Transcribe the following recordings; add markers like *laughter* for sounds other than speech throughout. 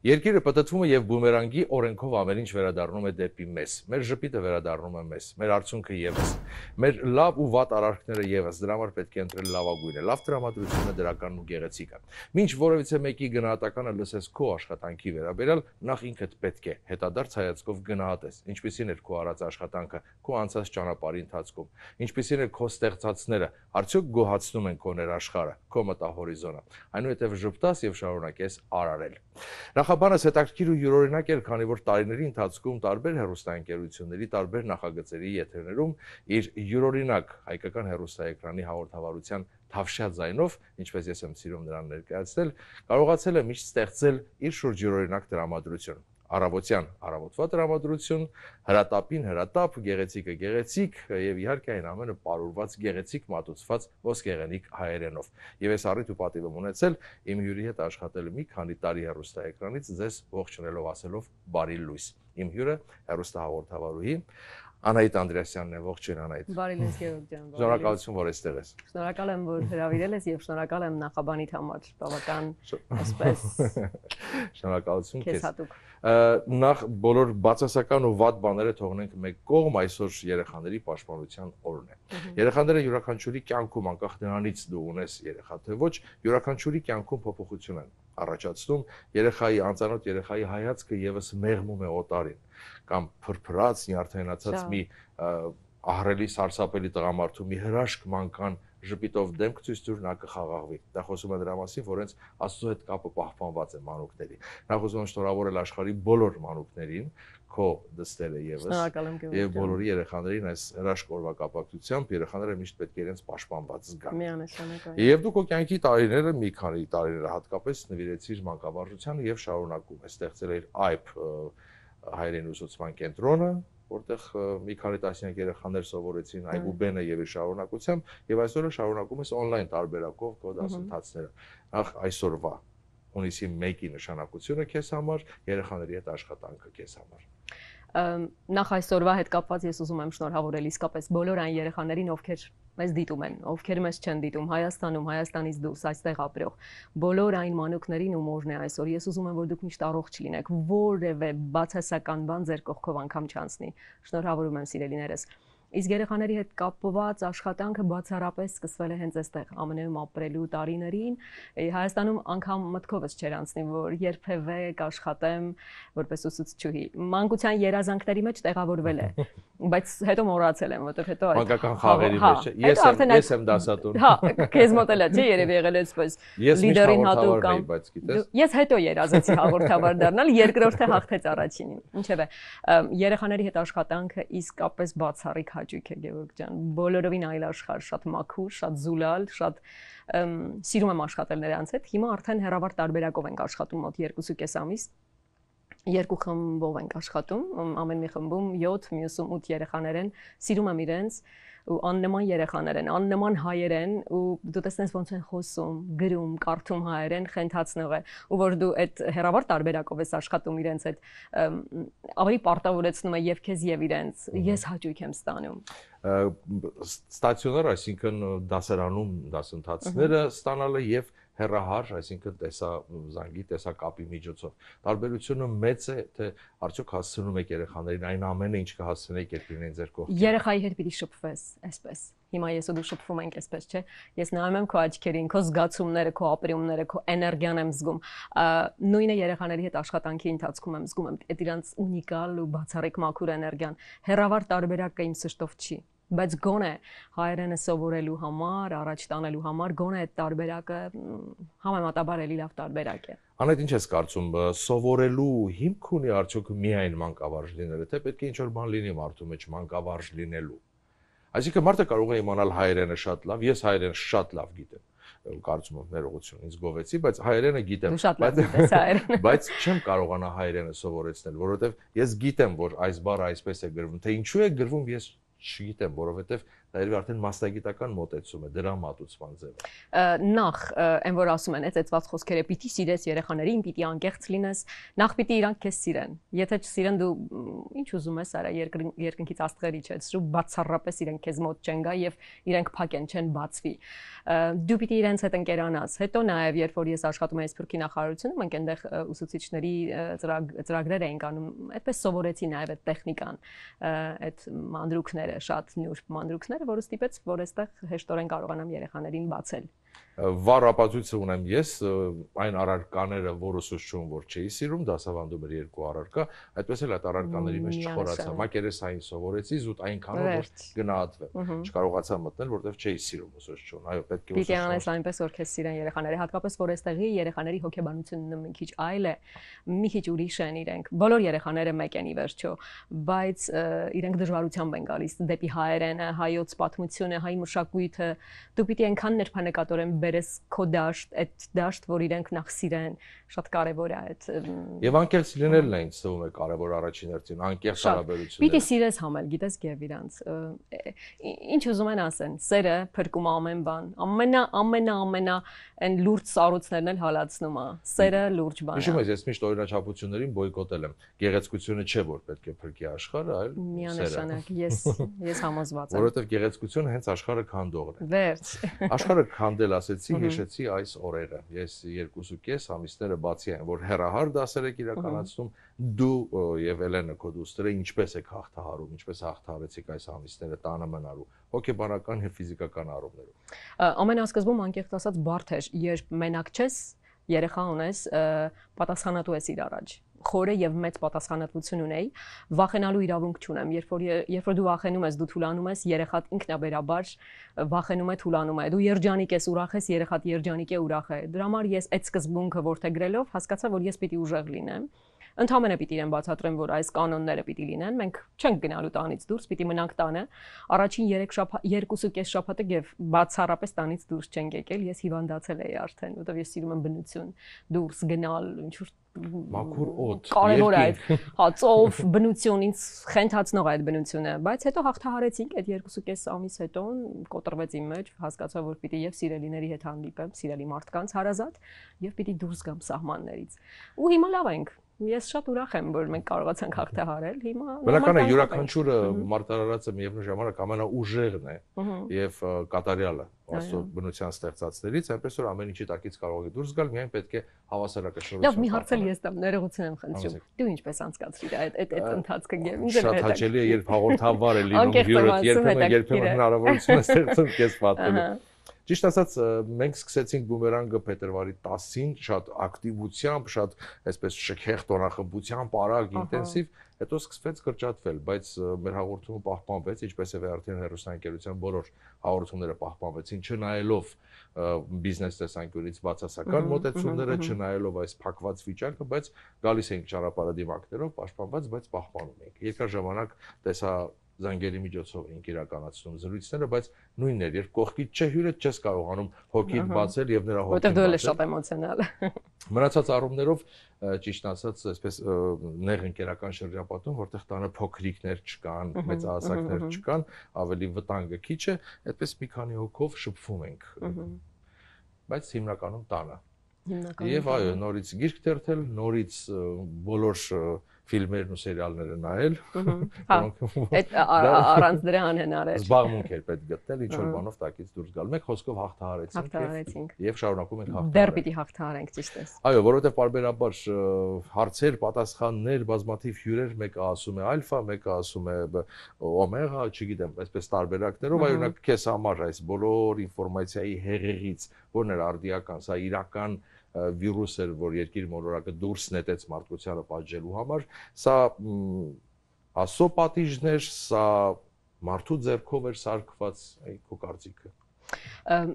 Երկիրը պատտվում է եւ բումերանգի օրենքով ամեն ինչ վերադառնում է դեպի մեզ։ Մեր ժպիտը վերադառնում է մեզ, մեր արդյունքը եւս, մեր լավ ու վատ արարքները եւս, դրա համար պետք է ընտրել լավագույնը, լավ դրամատրությունը, դրականն ու գեղեցիկը։ Մինչ որևիցե մեկի գնահատականը լսես քո աշխատանքի վերաբերյալ, նախ ինքդ պետք է հետադարձ հայացքով գնահատես, ինչպիսին էր քո արած աշխատանքը, քո անցած ճանապարհի ընթացքում, ինչպիսին էր քո ստեղծածները, արդյոք գոհացնում են քո ներաշխարը, քո մտահորիզոնը։ Այնուհետև ժպտաս եւ շարունակես արարել։ Նախ նախաբանս հետաքրքիր ու յուրօրինակ էր, քանի որ տարիների ընթացքում տարբեր հեռուստաընկերությունների տարբեր նախագծերի եթերներում իր յուրօրինակ հայկական հեռուստաեկրանի հաղորդավարության թավշյա ձայնով, ինչպես ես եմ սիրում նրան ներկայացնել, կարողացել է միշտ ստեղծել իր շուրջյուրօրինակ դրամատրություն առավոտյան առավոտվա դրամատրություն, հրատապին հրատապ, գեղեցիկը գեղեցիկ եւ իհարկե այն ամենը ապարուրված գեղեցիկ մատուցված ոսկեղենիկ հայերենով։ Եվ ես առիթ ու պատիվ եմ ունեցել իմ հյուրի հետ աշխատել մի քանի տարի հեռուստաէկրանից ձեզ ողջունելով ասելով բարի լույս։ Իմ հյուրը հեռուստահաղորդավարուհի Անահիտ Անդրեասյանն է, ողջույն Անահիտ։ Բարի լեզ Գևորգյան։ Շնորհակալություն, որ այստեղ ես։ Շնորհակալ եմ, որ հրավիրել ես եւ շնորհակալ եմ նախաբանիդ համար, բավական այսպես։ *laughs* Շնորհակալություն քեզ։ Քեզ հատուկ։ Նախ բոլոր բացասական ու վատ բաները թողնենք մեկ կողմ, այսօր երեխաների պաշտպանության օրն է։ Երեխաները յուրաքանչյուրի կյանքում անկախ նրանից դու ունես երեխա թե ոչ, յուրաքանչյուրի կյանքում փոփոխություն են առաջացնում։ Երեխայի անծանոթ երեխայի հայացքը եւս մեղմում է օտարին կամ փրփրած, նյարդայնացած մի ահրելի սարսափելի տղամարդու մի հրաշք մանկան ժպիտով դեմք ցույց տուր նա կխաղաղվի։ Դա խոսում է դրա մասին, որ հենց Աստծո հետ կապը պահպանված է մանուկների։ Նա խոսում է շնորհավորել աշխարհի բոլոր մանուկներին, քո դստերը եւս։ Եվ բոլորի երեխաներին այս հրաշք օրվա կապակցությամբ երեխաները միշտ պետք է իրենց պաշտպանված զգան։ Միանշանակයි։ Եվ դու քո կյանքի տարիները մի քանի տարիները հատկապես նվիրեցիր մանկավարժությանը եւ շարունակում ես ստեղծել այդ հայերեն ուսուցման կենտրոնը, որտեղ մի քանի տասնյակ երեխաներ սովորեցին այգուբենը եւ իր շարունակությամբ եւ այսօր շարունակում ես on-line տարբերակով կոդ ասընթացները։ Ահ այսօրվա հունիսի 1-ի նշանակությունը քեզ համար, երեխաների հետ աշխատանքը քեզ համար նախ այսօրվա հետ կապված ես ուզում եմ շնորհավորել իսկապես բոլոր այն երեխաներին, ովքեր մեզ դիտում են, ովքեր մեզ չեն դիտում Հայաստանում, Հայաստանից դուրս, այստեղ ապրող, բոլոր այն մանուկներին, ում օրն է այսօր։ Ես ուզում եմ, որ դուք միշտ առողջ լինեք, որևէ բացասական բան ձեր կողքով անգամ չանցնի։ Շնորհավորում եմ սիրելիներս։ Իսկ երեխաների հետ կապված աշխատանքը բացառապես սկսվել է հենց այստեղ ԱՄՆ-ում ապրելու տարիներին։ Հայաստանում անգամ մտքովս չէր անցնի, որ երբևէ կաշխատեմ որպես ուսուցչուհի։ Մանկության երազանքների մեջ տեղավորվել է, *laughs* բայց հետո մոռացել եմ, որտեղ հետո այդ մանկական խաղերի հա, հա, մեջ։ հա, Ես եմ, ես եմ դասատուն։ Հա, քեզ մոտ էլ է, չէ՞, երևի եղել է այսպես լիդերին հատուկ կամ։ Ես հետո երազեցի հաղորդավար դառնալ, երկրորդը հաղթեց առաջինին։ Ինչևէ, երեխաների հետ աշխատանքը իսկապես բացառիկ հաճույք է Գևորգ ջան։ Բոլորովին այլ աշխարհ, շատ մաքուր, շատ զուլալ, շատ սիրում եմ աշխատել նրանց հետ։ Հիմա արդեն հերավար տարբերակով ենք աշխատում մոտ 2.5 ամիս երկու խմբով ենք աշխատում, ամեն մի խմբում 7, մյուսում 8 երեխաներ են, սիրում եմ իրենց ու աննման երեխաներ են, աննման հայեր են ու դու տեսնես ոնց են խոսում, գրում, կարդում հայերեն, խենթացնող է, ու որ դու այդ հերավար տարբերակով ես աշխատում իրենց այդ ավելի պարտավորեցնում է եւ քեզ եւ իրենց։ Ես հաճույք եմ ստանում ստացիոնար, այսինքն դասարանում դասընթացները ստանալը եւ և հերահար, այսինքն տեսա զանգի, տեսա կապի միջոցով։ Տարբերությունը մեծ է, թե արդյոք հասցնում եք երեխաներին այն ամենը, ինչ կհասցնեիք, երբ լինեն ձեր կողքին։ Երեխայի հետ պիտի շփվես, այսպես։ Հիմա ես ու դու շփվում ենք այսպես, չէ։ Ես նայում եմ քո աչքերին, քո զգացումները, քո ապրումները, քո էներգիան եմ զգում։ Նույնը երեխաների հետ աշխատանքի ընթացքում եմ զգում, այդ իրանց ունիկալ ու բացառիկ մաքուր էներգիան։ Հերավար տարբերակը իմ սրտով չի բայց գոնե հայերենը սովորելու համար, առաջ տանելու համար գոնե այդ տարբերակը համեմատաբար էլի լավ տարբերակ է։ Անհետ ինչ ես կարծում, սովորելու հիմք ունի արդյոք միայն մանկավարժ լինելը, թե պետք է ինչ-որ բան լինի մարդու մեջ մանկավարժ լինելու։ Այսինքն մարդը կարող է իմանալ հայերենը շատ լավ, ես հայերեն շատ լավ գիտեմ կարծում եմ ներողություն ինձ գովեցի, բայց հայերենը գիտեմ։ Բայց *laughs* բայց չեմ կարողանա հայերենը սովորեցնել, որովհետև ես գիտեմ, որ այս բառը այսպես է գրվում, թե ինչու է գրվում, ես չգիտեմ, որովհետև Դա արդեն մասնագիտական մոտեցում է, դրա մատուցման ձևը։ Նախ այն որ ասում են, էծեցված խոսքերը պիտի սիրես երեխաներին, պիտի անկեղծ լինես, նախ պիտի իրանք քեզ սիրեն։ Եթե չսիրեն դու ինչ ուզում ես, արա երկնքից աստղեր իջեց, շու բացառապես իրենք քեզ մոտ չեն գա եւ իրենք փակեն, չեն բացվի։ Դու պիտի իրենց հետ ընկերանաս։ Հետո նաեւ երբ որ ես աշխատում էի Սփյուռքի նախարարությունում, մենք այնտեղ ուսուցիչների ծրագրեր էինք անում, այդպես սովորեցի նաեւ այդ տեխնիկան, այդ մանդրուկները, շատ նյութ մանդրուկներ որ ստիպեց, որ այստեղ հեշտորեն կարողանամ երեխաներին բացել վառ ապացույցը ունեմ ես այն առարկաները, որ ուսուցչում որ չէի սիրում, դասավանդում էր երկու առարկա, այդպես էլ այդ առարկաների մեջ չխորացա, մակերեսային սովորեցի զուտ այնքանով որ գնահատվեմ։ Չկարողացա մտնել, որովհետև չէի սիրում ուսուցչուն։ Այո, պետք է ուսուցչուն։ Պիտի անես այնպես, որ քեզ սիրեն երեխաները, հատկապես որ այստեղի երեխաների հոգեբանությունն մի քիչ այլ է, մի քիչ ուրիշ են իրենք։ Բոլոր երեխաները մեկ են ի վերջո, բայց իրենք դժվարությամբ են գալիս դեպի հայերենը, հայոց պատմությունը, հայ մշակույթը։ Դու պիտի այնքան ներփանեկատոր ճիշտորեն բերես քո դաշտ, այդ դաշտ, որ իրենք նախ սիրեն, շատ կարևոր է այդ։ Եվ անկեղծ լինելն է ինձ թվում է կարևոր առաջին հերթին, անկեղծ հարաբերությունը։ Պիտի սիրես համել, գիտես, եւ իրանց։ Ինչ ուզում են ասեն, սերը փրկում ամեն բան։ Ամենա ամենա ամենա այն լուրջ սառույցներն էլ հալածնում է։ Սերը լուրջ բան է։ Հիշում ես, ես միշտ օրինաչափություններին բոյկոտել եմ։ Գեղեցկությունը չէ որ պետք է փրկի աշխարհը, այլ սերը։ Միանշանակ, ես *laughs* ես համոզված եմ։ Որովհետեւ գեղեցկությունը հենց աշխարհը քանդողն է։ Վերջ։ Աշխարհը քանդել էլ ասեցի, հիշեցի այս օրերը։ Ես 2.5 ամիսները բացի այն, որ հերահար դասեր եք իրականացնում, դու եւ Էլենը քո դուստրը ինչպես եք հաղթահարում, ինչպես հաղթահարեցիք այս ամիսները տանը մնալու հոգեբանական եւ ֆիզիկական առումներով։ Ամենասկզբում անկեղծ ասած բարդ էր, երբ մենակ չես երեխա ունես, պատասխանատու ես իր առաջ խորը եւ մեծ պատասխանատվություն ունեի վախենալու իրավունք չունեմ երբ որ երբ որ դու վախենում ես դու թուլանում ես երեխադ ինքնաբերաբար վախենում է թուլանում է դու երջանիկ ես ուրախ ես երեխադ երջանիկ է ուրախ է դրա համար ես այդ սկզբունքը որթեգրելով հասկացա որ ես պիտի ուժեղ լինեմ ընդհանրապես պիտի իրեն բացատրեն, որ այս կանոնները պիտի լինեն, մենք չենք գնալու տանից դուրս, պիտի մնանք տանը։ Առաջին 3 շաբաթ, 2.5 շաբաթը եւ բացառապես տանից դուրս չենք եկել, ես հիվանդացել էի արդեն, որտեվ ես սիրում եմ բնություն, դուրս գնալ, ինչ որ մաքուր օդ կարևոր է այդ *laughs* հացով բնություն ինձ խենթացնող այդ բնությունը բայց հետո հաղթահարեցինք այդ 2.5 ամիս հետո կոտրվեց իմ մեջ հասկացա որ պիտի եւ սիրելիների հետ հանդիպեմ սիրելի մարդկանց հարազատ եւ պիտի դուրս գամ սահմաններից ու հիմա լավ ենք ես շատ ուրախ եմ, որ մենք կարողացանք հաղթահարել հիմա։ Բնական է յուրաքանչյուրը մարտարարածը միևնույն ժամանակ ամենաուժեղն է եւ կատարյալը աստո բնության ստեղծածներից, այնպես որ ամեն ինչի տակից կարող է դուրս գալ, միայն պետք է հավասարակշռություն։ Լավ, մի հարցել ես տամ, ներողություն եմ խնդրում։ Դու ինչպես անցկացրիր այդ այդ այդ ընթացքը գեմ ինձ հետ։ Շատ հաճելի է, երբ հաղորդավար է լինում վիրը, երբեմն երբեմն հնարավորություն է ստեղծում քեզ պատմելու։ Ճիշտ ասած, մենք սկսեցինք բումերանգը փետրվարի 10-ին շատ ակտիվությամբ, շատ այսպես շքեղ տոնախմբությամբ, արագ, ինտենսիվ, հետո սկսվեց կրճատվել, բայց մեր հաղորդումը պահպանվեց, ինչպես եւ արդեն հերոսանկերության բոլոր հաղորդումները պահպանվեցին, չնայելով բիզնես տեսանկյունից բացասական մոտեցումները, չնայելով այս փակված վիճակը, բայց գալիս էինք ճարապարհի մակներով, պաշտպանված, բայց պահպանում էինք։ Երկար ժամանակ տեսա զանգերի միջոցով էինք իրականացնում զրույցները, բայց նույնն էր, երբ կողքից չհյուրը չես կարողանում հոգիդ բացել եւ նրա հոգին։ Որտեւ դու ես շատ էմոցիոնալ։ *laughs* Մնացած առումներով ճիշտ ասած, այսպես նեղ ընկերական շրջապատում, որտեղ տանը փոքրիկներ չկան, մեծ հասակներ չկան, ավելի վտանգը քիչ է, այդպես մի քանի հոգով շփվում ենք։ Բայց հիմնականում տանը։ Հիմնականում։ Եվ այո, նորից գիրք թերթել, նորից բոլոր ֆիլմերն ու սերիալները նայել։ հա, Այդ առանց դրա անհնար է։ Զբաղմունք էր պետք գտնել, ինչ որ բանով տակից դուրս գալ։ Մենք խոսքով հաղթահարեցինք։ Հաղթահարեցինք։ Եվ շարունակում ենք հաղթահարել։ Դեռ պիտի հաղթահարենք, ճիշտ է։ Այո, որովհետև բարբերաբար հարցեր, պատասխաններ, բազմաթիվ հյուրեր, մեկը ասում է ալֆա, մեկը ասում է օմեգա, չգիտեմ, այսպես տարբերակներով, այո, նա քեզ համար այս բոլոր ինֆորմացիայի հեղեղից որն էր արդիական, սա իրական է վիրուս էր, որ երկիր մոլորակը դուրս նետեց մարդկությանը պատժելու համար, սա ասո պատիժներ, սա մարդու ձեռքով էր սարկված, այ քո կարծիքը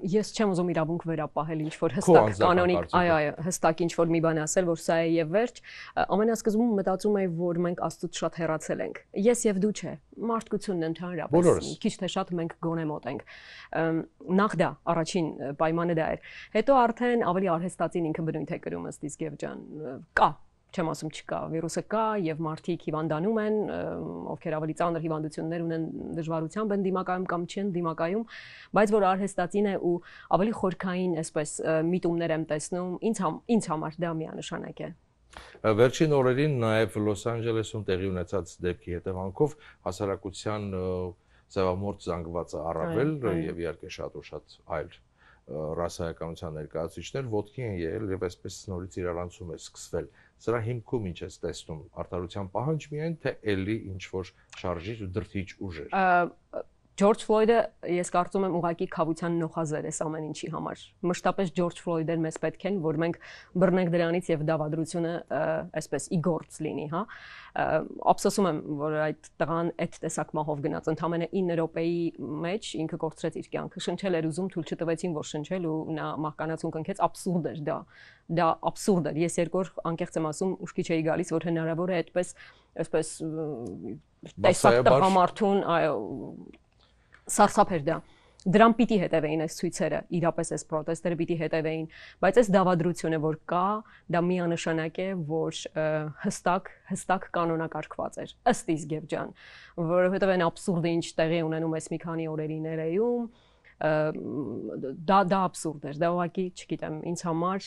ես չեմ ուզում իրավունք վերապահել ինչ որ հստակ կանոնիկ, այո, այո, հստակ ինչ որ մի բան ասել, որ սա է եւ վերջ, ամենասկզբում մտածում էի, որ մենք աստծուց շատ հեռացել ենք։ Ես եւ դու չէ, մարդկությունն ընդհանրապես քիչ թե շատ մենք գոնե մոտ ենք։ Նախ դա առաջին պայմանը դա էր։ Հետո արդեն ավելի արհեստացին ինքը բնույթ է կրում ըստ իսկ եւ ջան, կա չեմ ասում չկա, վիրուսը կա եւ մարդիկ հիվանդանում են, ովքեր ավելի ծանր հիվանդություններ ունեն, դժվարությամբ են դիմակայում կամ չեն դիմակայում, բայց որ արհեստացին է ու ավելի խորքային, այսպես միտումներ եմ տեսնում, ինձ համ, ինձ համար դա միանշանակ է։ Վերջին օրերին նաև Լոս Անջելեսում տեղի ունեցած դեպքի հետևանքով հասարակության ծավալմորտ զանգվածը առավել եւ իհարկե շատ ու շատ այլ ռասայականության ներկայացուցիչներ ոդքի են եղել եւ այսպես նորից իրարանցում է սկսվել։ Ա, Սրա հիմքում ինչ ես տեսնում, արդարության պահանջ միայն թե ելի ինչ որ շարժիչ ու դրթիչ ուժեր։ Ջորջ Ֆլոյդը ես կարծում եմ ուղակի խավության նոխազեր է ամեն ինչի համար։ Մշտապես Ջորջ Ֆլոյդեր մեզ պետք են, որ մենք բռնենք դրանից եւ դավադրությունը այսպես ի գործ լինի, հա։ Ափսոսում եմ, որ այդ տղան այդ տեսակ մահով գնաց ընդամենը 9 րոպեի մեջ ինքը կորցրեց իր կյանքը, շնչել էր ուզում, թույլ չտվեցին որ շնչել ու նա մահկանացուն կնքեց, աբսուրդ էր դա։ Դա աբսուրդ էր։ Ես երկու օր անկեղծ եմ ասում, ուշքի չէի գալիս, որ հնարավոր է այդպես այսպես տեսակ տղամարդուն, այո, սարսափ էր դա դրան պիտի հետևեին այս ցույցերը, իրապես այս պրոտեստերը պիտի հետևեին, բայց այս դավադրությունը որ կա, դա միանշանակ է, որ հստակ հստակ կանոնակարգված էր ըստ Իզգև ջան, որովհետև այն абսուրդը ինչ տեղի ունենում էս մի քանի օրերի ներեյում, դա դա абսուրդ էր, դա ուղղակի, չգիտեմ, ինձ համար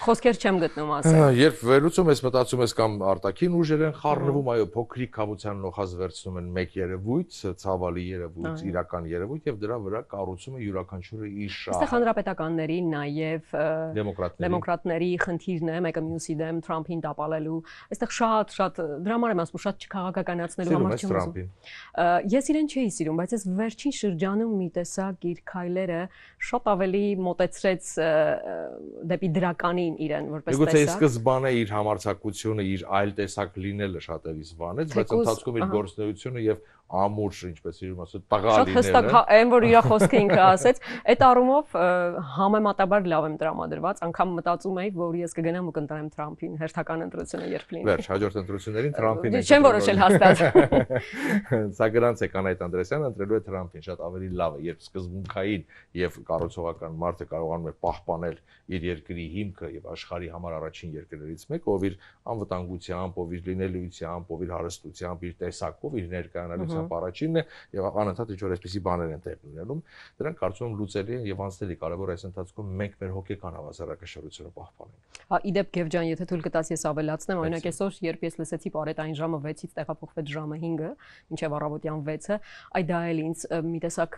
Խոսքեր չեմ գտնում ասել։ Երբ վերլուծում ես, մտածում ես կամ արտաքին ուժեր են խառնվում, այո, փոքրիկ հավության նոխազ վերցնում են մեկ երևույթ, ցավալի երևույթ, իրական երևույթ եւ դրա վրա կառուցում է յուրաքանչյուրը իր շահը։ Այստեղ հանրապետականների նաեւ դեմոկրատների դեմոկրատների խնդիրն է մեկը մյուսի դեմ Թրամփին տապալելու։ Այստեղ շատ շատ դրա համար եմ ասում, շատ չքաղաքականացնելու համար չեմ ասում։ Ես իրեն չէի սիրում, բայց ես վերջին շրջանում մի տեսակ իր քայլերը շատ ավելի մոտեցրեց դեպի դրական քանին իրեն որպես տեսակ։ Միգուցե սկզբանե իր համարձակությունը, իր այլ տեսակ լինելը շատերիս վանեց, բայց ընթացքում իր գործնեությունը եւ ամուրջ, ինչպես իրում ասել, տղա լինելը։ Շատ հստակ, հա, հա? այն որ իր խոսքը ինքը ասեց, այդ առումով համեմատաբար լավ եմ տրամադրված, անգամ մտածում էի, որ ես կգնամ ու կընտրեմ Թրամփին հերթական ընտրությունը երբ լինի։ Վերջ, հաջորդ ընտրություններին Թրամփին։ Դե չեմ որոշել հաստատ։ *laughs* Սա գրանց է կանայտ Անդրեսյանը ընտրելու է Թրամփին, շատ ավելի լավ է, երբ սկզբունքային եւ կառուցողական մարդը կարողանում է պահպանել իր երկրի հիմքը եւ աշխարհի համար առաջին երկրներից մեկը, ով իր անվտանգությամբ, ով իր լինելիությամբ, ով իր հարստությամբ, իր տեսակով, իր ներկայանալու հենց առաջինն է եւ անընդհատ ինչ որ այսպիսի բաներ են տեղի ունենում, դրանք կարծում եմ լուծելի են եւ անցնելի կարեւոր այս ընթացքում մենք մեր հոգեկան հավասարակշռությունը պահպանենք։ Հա իդեպ Գևջան, եթե թույլ կտաս ես ավելացնեմ, օրինակ այսօր երբ ես լսեցի Պարետային ժամը 6-ից տեղափոխվեց ժամը 5-ը, մինչեւ առավոտյան 6-ը, այ դա էլ ինձ մի տեսակ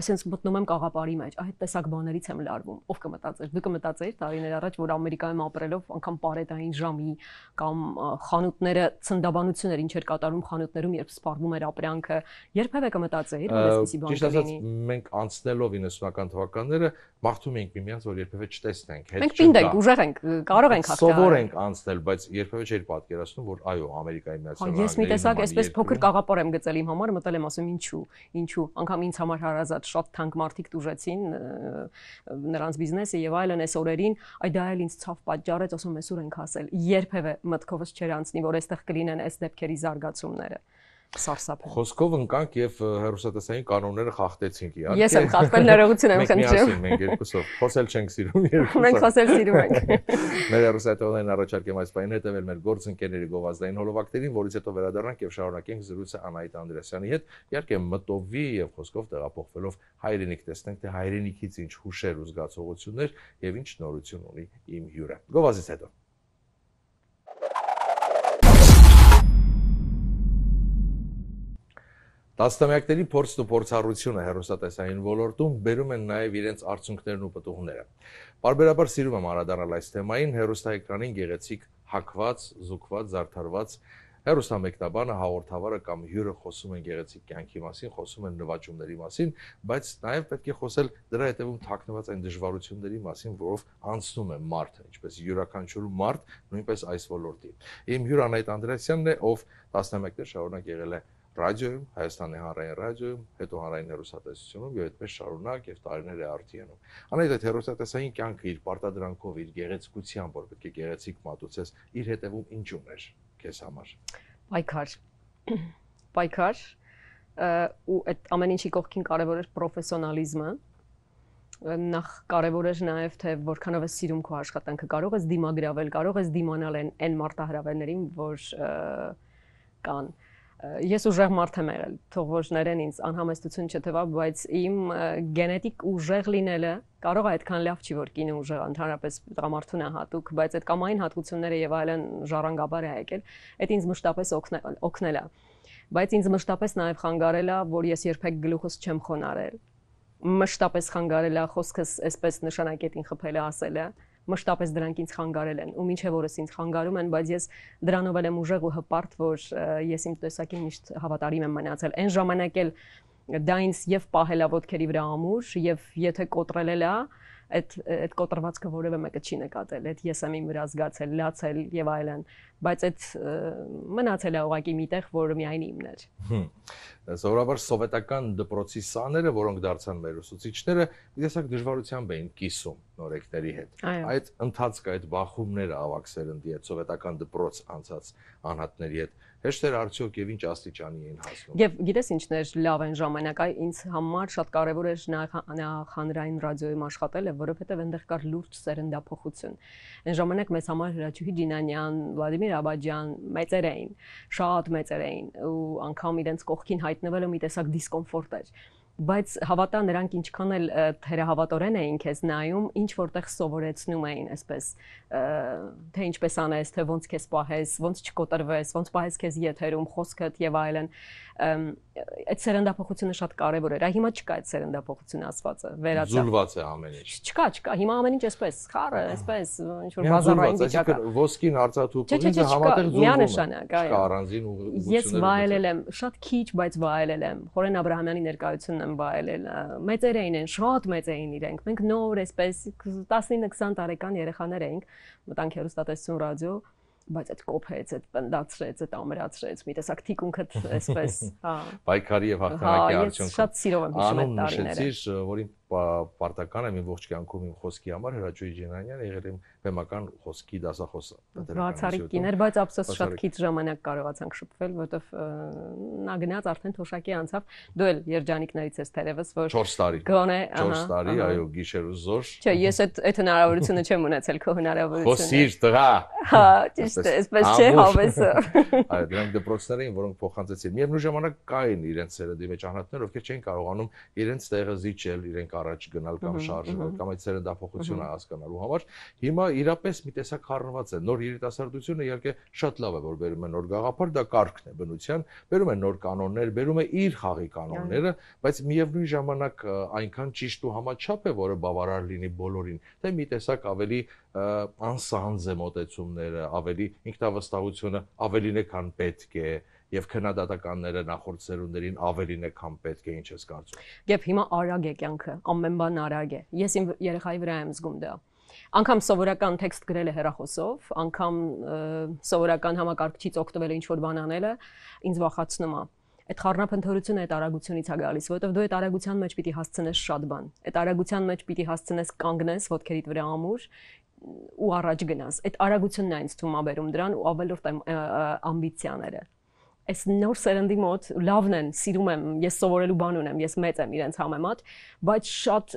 այսպես մտնում եմ կաղապարի մեջ, այդ տեսակ բաներից եմ լարվում։ Ով կմտածեր, դու կմտածեր տարիներ առաջ, որ Ամերիկայում ապրելով անգամ Պարետային ժամի կամ խանութները ցնդաբանություններ ինչ էր կատարում խանութներում, երբ սպառվում էր ապրանքը երբևէ կմտածեիր որ այսպեսի բան կլինի։ Ճիշտ ասած մենք անցնելով 90-ական թվականները մաղթում էինք միմյանց որ երբևէ չտեսնենք։ Մենք պինդ ենք, ուժեղ ենք, կարող ենք հաղթահարել։ Սովոր ենք անցնել, բայց երբևէ չէր պատկերացնում որ այո Ամերիկայի միացյալ նահանգների։ Ես մի տեսակ այսպես փոքր կաղապար եմ գծել իմ համար, մտել եմ ասում ինչու, ինչու, անգամ ինձ համար հարազատ շատ թանկ մարդիկ դուժեցին նրանց բիզնեսը եւ այլն այս օրերին, այ դա էլ ինձ ցավ պատճառեց, ասում այսօր ենք հասել։ Երբևէ մտքովս չէր անցնի որ այստեղ կլինեն այս դեպքերի զարգացումները սարսափել։ Խոսքով ընկանք եւ հերոսատեսային կանոնները խախտեցինք իհարկե։ Ես եմ խախտել ներողություն եմ խնդրում։ Մենք երկուսով խոսել չենք սիրում երկուսով։ Մենք խոսել սիրում ենք։ *laughs* Մեր հերոսատեսային առաջարկեմ այս բանը հետեւել մեր գործընկերների գովազդային հոլովակներին, որից հետո վերադառնանք եւ շարունակենք զրույցը Անահիտ Անդրեասյանի հետ։ Իհարկե մտովի եւ խոսքով տեղափոխվելով հայրենիք տեսնենք թե հայրենիքից ինչ հուշեր ու զգացողություններ եւ ինչ նորություն ունի իմ հյուրը։ Գովազդից հետո Տասնամյակների փորձն ու փորձառությունը հերոստատեսային ոլորտում բերում են նաև իրենց արդյունքներն ու պատողները։ Բարբերաբար սիրում եմ առադառնալ այս թեմային հերոստաէկրանին գեղեցիկ հակված, զուգված, զարդարված հերոստամեկտաբանը հաղորդավարը կամ հյուրը խոսում են գեղեցիկ կյանքի մասին, խոսում են նվաճումների մասին, բայց նաև պետք է խոսել դրա հետևում թաքնված այն դժվարությունների մասին, որով անցնում է մարդը, ինչպես յուրաքանչյուր մարդ, նույնպես այս ոլորտի։ Իմ հյուր Անայտ Անդրեասյանն է, ով 11 տարի շարունակ եղել է ռադիոյում, Հայաստանի հանրային ռադիոյում, հետո հանրային հեռուստատեսությունում եւ այդպես շարունակ եւ տարիներ է արդյանում։ Անայդ այդ հեռուստատեսային կյանքը իր պարտադրանքով, իր գեղեցկությամբ, որ պետք է գեղեցիկ մատուցես, իր հետևում ինչ ուներ քեզ համար։ Պայքար։ *clears throat* Պայքար ու այդ ամեն ինչի կողքին կարևոր էր պրոֆեսիոնալիզմը նախ կարևոր էր նաև թե որքանով է սիրում քո աշխատանքը կարող ես դիմագրավել կարող ես դիմանալ այն այն մարտահրավերներին որ կան և, ես ուժեղ մարդ եմ եղել, թող որ ներեն ինձ անհամեստություն չթվա, բայց իմ գենետիկ ուժեղ լինելը կարող է այդքան լավ չի որ կինը ուժեղ ընդհանրապես տղամարդուն է հատուկ, բայց այդ կամային հատկությունները եւ այլն ժառանգաբար է եկել, այդ ինձ մշտապես օգնել է։ Բայց ինձ մշտապես նաեւ խանգարել է, որ ես երբեք գլուխս չեմ խոնարել։ Մշտապես խանգարել է խոսքս այսպես նշանակետին խփելը ասելը։ ասել է, մշտապես դրանք ինձ խանգարել են ու ինչեւ որս ինձ խանգարում են, բայց ես դրանով էլ եմ ուժեղ ու հպարտ, որ ես իմ տեսակին միշտ հավատարիմ եմ մնացել։ Այն ժամանակ էլ դա ինձ եւ պահելա ոդքերի վրա ամուր եւ եթե կոտրելելա, այդ այդ կոտրվածքը որևէ մեկը չի նկատել, այդ ես եմ իմ վրա զգացել, լացել եւ այլն, բայց այդ մնացել է ուղակի միտեղ, որը միայն իմն էր։ Զորավար սովետական դպրոցի սաները, որոնք դարձան մեր ուսուցիչները, մի տեսակ դժվարությամբ էին կիսում նորեկների հետ։ Այդ ընթացքը, այդ բախումները ավաքսեր ընդի այդ սովետական դպրոց անցած անհատների հետ հեշտ էր արդյոք եւ ինչ աստիճանի են հասնում։ Եվ գիտես ինչն էր լավ այն ժամանակա ինձ համար շատ կարեւոր էր հանրային ռադիոյում աշխատելը, որովհետեւ այնտեղ կար լուրջ սերնդափոխություն։ Այն ժամանակ մեզ համար Հրաչուհի Ջինանյան, Վլադիմիր Աբաջյան մեծեր էին, շատ մեծեր էին ու անգամ իրենց կողքին հայտնվելը մի տեսակ դիսկոմֆորտ էր բայց հավատա նրանք ինչքան էլ թերահավատորեն էին քեզ նայում, ինչ որտեղ սովորեցնում էին այսպես թե ինչպես անես, թե ոնց քեզ պահես, ոնց չկոտրվես, ոնց պահես քեզ եթերում, խոսքդ եւ այլն։ Այդ սերնդափոխությունը շատ կարեւոր էր։ Այ հիմա չկա այդ սերնդափոխությունը ասվածը, վերացա։ Զուլված է ամեն ինչ։ Չկա, չկա։ Հիմա ամեն ինչ այսպես, խառը, այսպես ինչ որ բազարային վիճակը։ Ոսկին արծաթուփունիզը համատեղ զուլվում է։ Միանշանակ, այո։ Չկա առանձին ուղղություն։ Ես վայելել եմ, շատ քիչ, բայց վայելել եմ։ Խորեն Աբրահամյանի ներկայությունն եմ վայելել։ Մեծեր էին են, շատ մեծ էին իրենք։ Մենք նոր էսպես 19-20 տարեկան երեխաներ էինք, մտանք հերոստատեսություն ռադիո, բայց այդ կոփեց, այդ պնդացրեց, այդ ամրացրեց, մի տեսակ թիկունքդ էսպես, *laughs* հա։ Պայքարի եւ հաղթանակի արդյունքը։ Հա, ես շատ սիրով եմ հիշում այդ տարիները։ Անուն նշեցիր, որին պարտական եմ իմ ողջ կյանքում իմ խոսքի համար Հրաչուի Ջինանյանը եղել իմ բեմական խոսքի դասախոսը։ Բացառիկ կիներ, բայց ափսոս շատ քիչ ժամանակ կարողացանք շփվել, որովհետև նա գնաց արդեն թոշակի անցավ։ Դու էլ երջանիկներից ես թերևս, որ 4 տարի։ Գոնե, ահա 4 տարի, այո, գիշեր ու զոր։ Չէ, ես այդ այդ հնարավորությունը չեմ ունեցել քո հնարավորությունը։ Խոսիր, տղա։ Հա, ճիշտ է, այսպես չէ հավեսը։ Այո, դրանք դպրոցներին, որոնք փոխանցեցին։ Միևնույն ժամանակ կային իրենց սերնդի մեջ անհատներ, ովքեր չէին կարողանում իրենց տեղը զիջել, իրենք առաջ գնալ կամ շարժվել կամ այդ սերնդափոխությունը հասկանալու համար հիմա իրապես մի տեսակ խառնված է նոր երիտասարդությունը իհարկե շատ լավ է որ վերում է նոր գաղափար դա կարգն է բնության վերում է նոր կանոններ վերում է իր խաղի կանոնները բայց միևնույն ժամանակ այնքան ճիշտ ու համաչափ է որը բավարար լինի բոլորին թե մի տեսակ ավելի անսանձ է մոտեցումները ավելի ինքնավստահությունը ավելին է քան պետք է եւ քննադատականները նախորդ սերունդերին ավելին է քան պետք է ինչ ես կարծում։ Եվ հիմա արագ է կյանքը, ամեն բան արագ է։ Ես իմ երեխայի վրա եմ զգում դա։ Անկամ սովորական տեքստ գրել է հերախոսով, անկամ սովորական համակարգչից օգտվել է ինչ որ բան անելը, ինձ վախացնում է այդ խառնափնթորությունը այդ արագությունից է գալիս, որովհետև դու այդ արագության մեջ պիտի հասցնես շատ բան։ Այդ արագության մեջ պիտի հասցնես կանգնես ոդքերիդ վրա ամուր ու առաջ գնաս։ Այդ արագությունն է ինձ թվում աբերում դրան ու ավելորտ ամբիցիաները այս նոր սերնդի մոտ լավն են, սիրում եմ, ես սովորելու բան ունեմ, ես մեծ եմ իրենց համեմատ, բայց շատ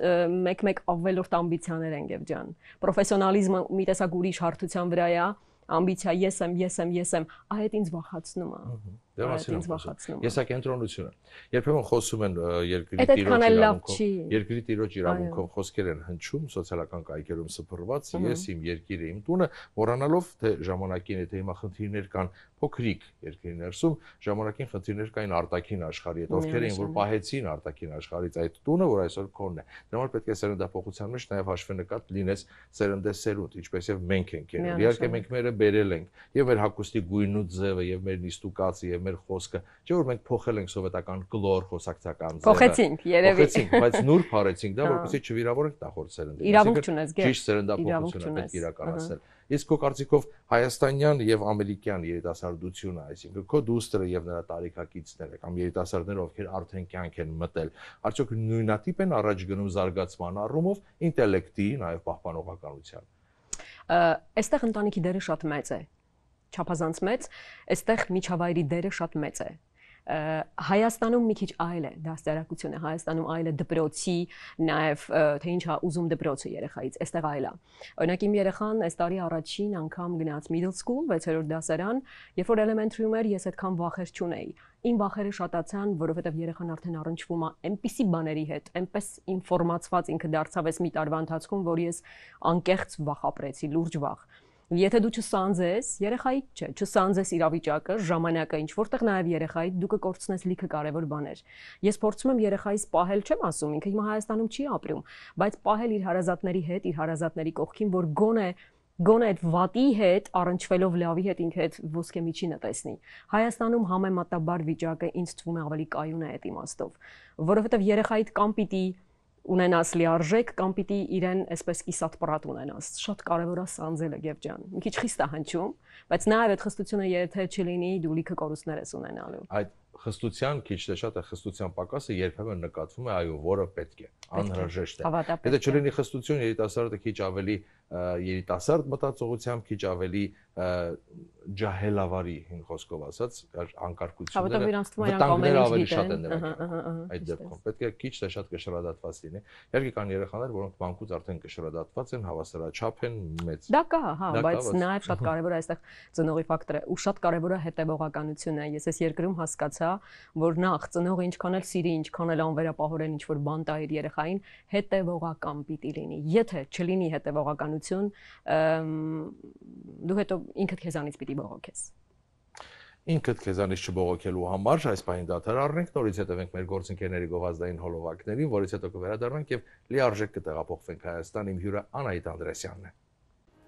մեկ-մեկ ավելորտ ամբիցիաներ են եւ ջան։ Պրոֆեսիոնալիզմը մի տեսակ ուրիշ հարթության վրա է, ամբիցիա ես եմ, ես եմ, ես եմ, ա այդ ինձ վախացնում է։ Ահա Դե մասին եմ խոսում։ Ես ակենտրոնություն եմ։ Երբեմն խոսում են երկրի տիրոջ իրավունքով, երկրի տիրոջ իրավունքով խոսքեր են հնչում սոցիալական կայքերում սփռված, ես իմ երկիրը, իմ տունը, մոռանալով թե ժամանակին եթե հիմա խնդիրներ կան փոքրիկ երկրի ներսում, ժամանակին խնդիրներ կային արտաքին աշխարհի հետ, ովքեր էին որ պահեցին արտաքին աշխարհից այդ տունը, որ այսօր քոնն է։ Դրա դե համար պետք է սերնդափոխության մեջ նաև հաշվի նկատ լինես սերնդե սերունդ, ինչպես եւ մենք ենք եղել։ Իհարկե մենք մերը բերել ենք եւ մեր հակոստի գույնու ձևը եւ մեր նիստուկացը եւ մեր խոսքը, չէ՞ որ մենք փոխել ենք սովետական գլոր խոսակցական ձևը։ Փոխեցինք, երևի։ Փոխեցինք, բայց *laughs* նուր փարեցինք դա, հա։ որպեսզի չվիրավորենք նախորդ սերնդին։ Իրավունք ունես, գեր։ Ճիշտ սերնդափոխությունը պետք իրականացնել։ Իսկ քո կարծիքով հայաստանյան եւ ամերիկյան երիտասարդությունը, այսինքն քո դուստրը եւ նրա տարիքակիցները կամ երիտասարդները, ովքեր արդեն կյանք են մտել, արդյոք նույնատիպ են առաջ գնում զարգացման առումով ինտելեկտի, նաեւ պահպանողականության։ Այստեղ ընտանիքի դերը շատ մեծ է չափազանց մեծ, այստեղ միջավայրի դերը շատ մեծ է։ Հայաստանում մի քիչ այլ է դաստիարակությունը, Հայաստանում այլ է դպրոցի, նաև թե ինչ է հա, ուզում դպրոցը երեխայից, այստեղ այլ է։ Օրինակ իմ երեխան այս տարի առաջին անգամ գնաց middle school, 6-րդ դասարան, երբ որ elementary-ում էր, ես այդքան վախեր չունեի իմ վախերը շատացան, որովհետև երեխան արդեն առնչվում է այնպիսի բաների հետ, այնպես ինֆորմացված ինքը դարձավ այս մի տարվա ընթացքում, որ ես անկեղծ վախ ապրեցի, լուրջ վախ։ Եթե դու չսանձես, երեխայիդ չէ, չսանձես իրավիճակը, ժամանակը, ինչ որտեղ նաև երեխայիդ դու կկորցնես լիքը կարևոր բաներ։ Ես փորձում եմ երեխայիս պահել, չեմ ասում, ինքը հիմա Հայաստանում չի ապրում, բայց պահել իր հարազատների հետ, իր հարազատների կողքին, որ գոնե գոնե այդ վատի հետ առնչվելով լավի հետ ինքը այդ ոսկե միջինը տեսնի։ Հայաստանում համեմատաբար վիճակը ինձ թվում է ավելի կայուն է այդ իմաստով, որովհետև երեխայիդ կամ պիտի ունենաս լիարժեք կամ պիտի իրեն այսպես կիսատ պրատ ունենաս։ Շատ կարևոր է սանձելը Գևջան։ Մի քիչ խիստ է հնչում, բայց նաև այդ խստությունը եթե չլինի, դու լիքը կորուստներ ես ունենալու։ Այդ խստության քիչ թե շատ է խստության պակասը երբեմն նկատվում է այո որը պետք է անհրաժեշտ է եթե չլինի խստություն երիտասարդը քիչ ավելի երիտասարդ մտածողությամբ քիչ ավելի ջահելավարի հին խոսքով ասած անկարգությունները վտանգները ավելի շատ են նվազում այդ դեպքում պետք է քիչ թե շատ կշռադատված լինի իհարկե կան երեխաներ որոնք բանկուց արդեն կշռադատված են հավասարաչափ են մեծ դա կա հա բայց նաև շատ կարևոր է այստեղ ծնողի ֆակտորը ու շատ կարևոր է հետևողականությունը ես այս երկրում հասկացա հա, որ նախ ծնողը ինչքան էլ սիրի, ինչքան էլ անվերապահորեն ինչ որ բան տա իր երեխային, հետևողական պիտի լինի։ Եթե չլինի հետևողականություն, դու հետո ինքդ քեզանից պիտի բողոքես ինքդ քեզանից չբողոքելու համար այս պահին դաթար առնենք, նորից հետևենք մեր գործընկերների գովազդային հոլովակներին, որից հետո կվերադառնանք եւ լիարժեք կտեղափոխվենք Հայաստան։ Իմ հյուրը Անահիտ Անդրեսյանն է։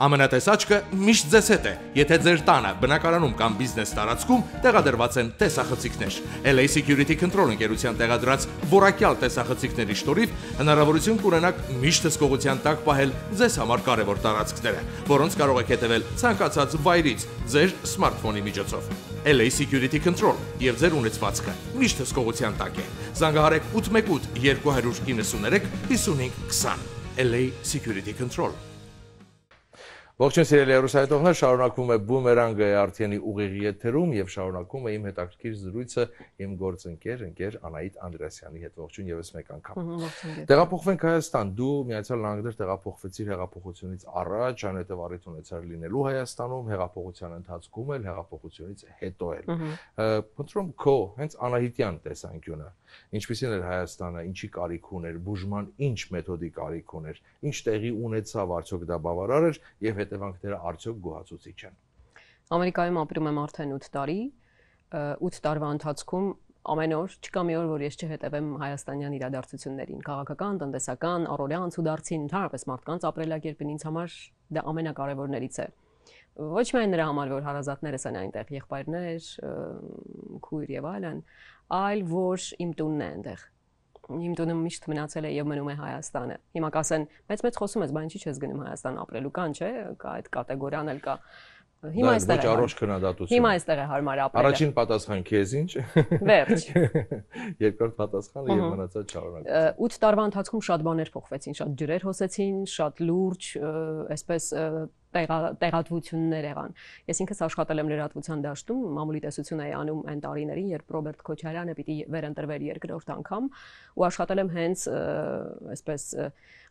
Ամենատեսաճկը միշտ ձեզ հետ է։ Եթե ձեր տանը, բնակարանում կամ բիզնես տարածքում տեղադրված են տեսախցիկներ, LA Security Control ընկերության տեղադրած որակյալ տեսախցիկների շնորհիվ հնարավորություն կունենաք միշտ հսկողության տակ պահել ձեզ համար կարևոր տարածքները, որոնց կարող եք հետևել ցանկացած վայրից ձեր սմարթֆոնի միջոցով։ LA Security Control եւ ձեր ունեցվածքը միշտ հսկողության տակ է։ Զանգահարեք 818 293 5520 LA Security Control Ողջույն սիրելի հերոսայտողներ, շարունակվում է Բումերանգը Արթյանի ուղիղ եթերում եւ շարունակում է իմ հետաքրքիր զրույցը իմ գործընկեր, ընկեր Անահիտ Անդրեասյանի հետ։ Ողջույն եւս մեկ անգամ։ Տեղափոխվենք Հայաստան։ Դու Միացյալ Նահանգներ տեղափոխվեցիր հեղափոխությունից առաջ, այնուհետև առիթ ունեցար լինելու Հայաստանում, հեղափոխության ընթացքում էլ, հեղափոխությունից հետո էլ։ Փնտրում քո հենց Անահիտյան տեսանկյունը ինչպիսին էր Հայաստանը, ինչի կարիք ուներ, բուժման ինչ մեթոդի կարիք ուներ, ինչ տեղի ունեցավ, արդյոք դա բավարար էր եւ հետևանքները արդյոք գոհացուցիչ են։ Ամերիկայում ապրում եմ արդեն 8 տարի, 8 տարվա ընթացքում ամեն օր չկա մի օր, որ ես չհետևեմ հայաստանյան իրադարձություններին, քաղաքական, տնտեսական, առօրյա անցուդարձին, ընդհանրապես մարդկանց ապրելակերպին ինձ համար դա ամենակարևորներից է։ Ա, ոչ միայն նրա համար, որ հարազատներս են այնտեղ, եղբայրներ, քույր եւ այլն, այլ որ իմ տունն է այնտեղ։ Իմ տունը միշտ մնացել է եւ մնում է Հայաստանը։ Հիմա կասեն, մեծ մեծ խոսում ես, բան ինչի՞ չես գնում Հայաստան ապրելու կան, չէ՞, կա այդ կատեգորիան էլ կա։ Հիմա այստեղ է։ Ոչ առողջ քննադատություն։ Հիմա այստեղ է հարմար ապրել։ Առաջին պատասխան քեզ ինչ։ Վերջ։ *laughs* Երկրորդ պատասխանը եւ մնացած չարունակություն։ 8 տարվա ընթացքում շատ բաներ փոխվեցին, շատ ջրեր հոսեցին, շատ լուրջ, այսպես տեղատվություններ եղան։ Ես ինքս աշխատել եմ լրատվության դաշտում, մամուլի տեսություն էի անում այն տարիներին, երբ Ռոբերտ Քոչարյանը պիտի վերընտրվեր երկրորդ անգամ, ու աշխատել եմ հենց այսպես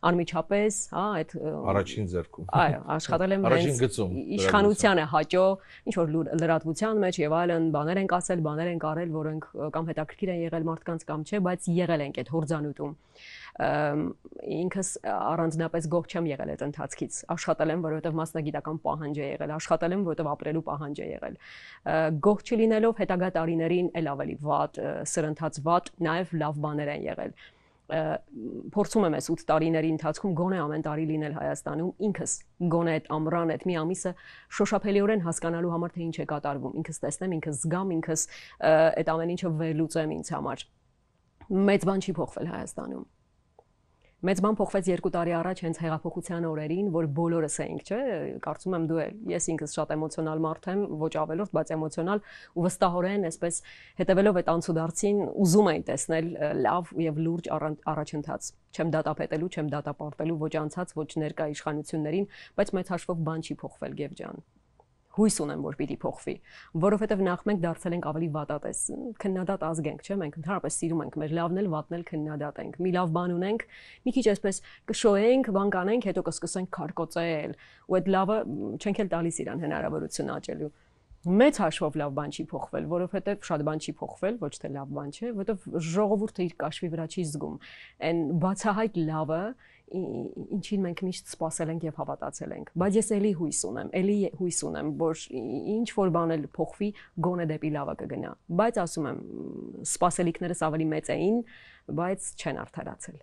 անմիջապես, հա, այդ առաջին ձեռքում։ Այո, աշխատել եմ հենց իշխանությանը հաջո, ինչ որ լրատվության մեջ եւ այլն բաներ ենք ասել, բաներ ենք արել, որոնք կամ հետաքրքիր են եղել մարդկանց կամ չէ, բայց եղել ենք այդ հորձանուտում ինքս առանձնապես գող չեմ եղել այդ ընթացքից։ Աշխատել եմ, որովհետև մասնագիտական պահանջ է եղել, աշխատել եմ, որովհետև ապրելու պահանջ է եղել։ Գող չլինելով հետագա տարիներին ել ավելի վատ, սրընթաց վատ, նաև լավ բաներ են եղել փորձում եմ այս 8 տարիների ընթացքում գոնե ամեն տարի լինել Հայաստանում ինքս գոնե այդ ամռան այդ մի ամիսը շոշափելիորեն հասկանալու համար թե ինչ է կատարվում ինքս տեսնեմ ինքս զգամ ինքս այդ ամեն ինչը վերլուծեմ ինձ համար մեծ բան չի փոխվել Հայաստանում Մեծ բան փոխվեց 2 տարի առաջ հենց հեղափոխության օրերին, որ բոլորս էինք, չէ՞, կարծում եմ դու էլ։ Ես ինքս շատ էմոցիոնալ մարդ եմ, ոչ ավելորդ, բայց էմոցիոնալ ու վստահորեն, այսպես հետևելով այդ անցուդարձին, ուզում էի տեսնել լավ եւ լուրջ առաջընթաց։ Չեմ դատապետելու, չեմ դատապարտելու ոչ անցած, ոչ ներկա իշխանություններին, բայց մեծ հաշվով բան չի փոխվել Գևջան հույս ունեմ, որ պիտի փոխվի, որովհետև նախ մենք դարձել ենք ավելի վատատես։ Քննադատ ազգ ենք, չէ՞, մենք ընդհանրապես սիրում ենք մեր լավն էլ վատն էլ քննադատ ենք։ Մի լավ բան ունենք, մի քիչ այսպես կշոյենք, բան կանենք, հետո կսկսենք քարկոծել, ու այդ լավը չենք էլ տալիս իրան հնարավորություն աճելու։ Մեծ հաշվով լավ բան չի փոխվել, որովհետև շատ բան չի փոխվել, ոչ թե լավ բան չէ, որովհետև ժողովուրդը իր կաշվի վրա չի զգում։ Այն բացահայտ լավը, ինչին մենք միշտ սпасել ենք եւ հավատացել ենք բայց ես էլի հույս ունեմ էլի հույս ունեմ որ ինչ որ բան էլ փոխվի գոնե դեպի լավը կգնա բայց ասում եմ սпасելիքներս ավելի մեծ էին բայց չեն արդարացել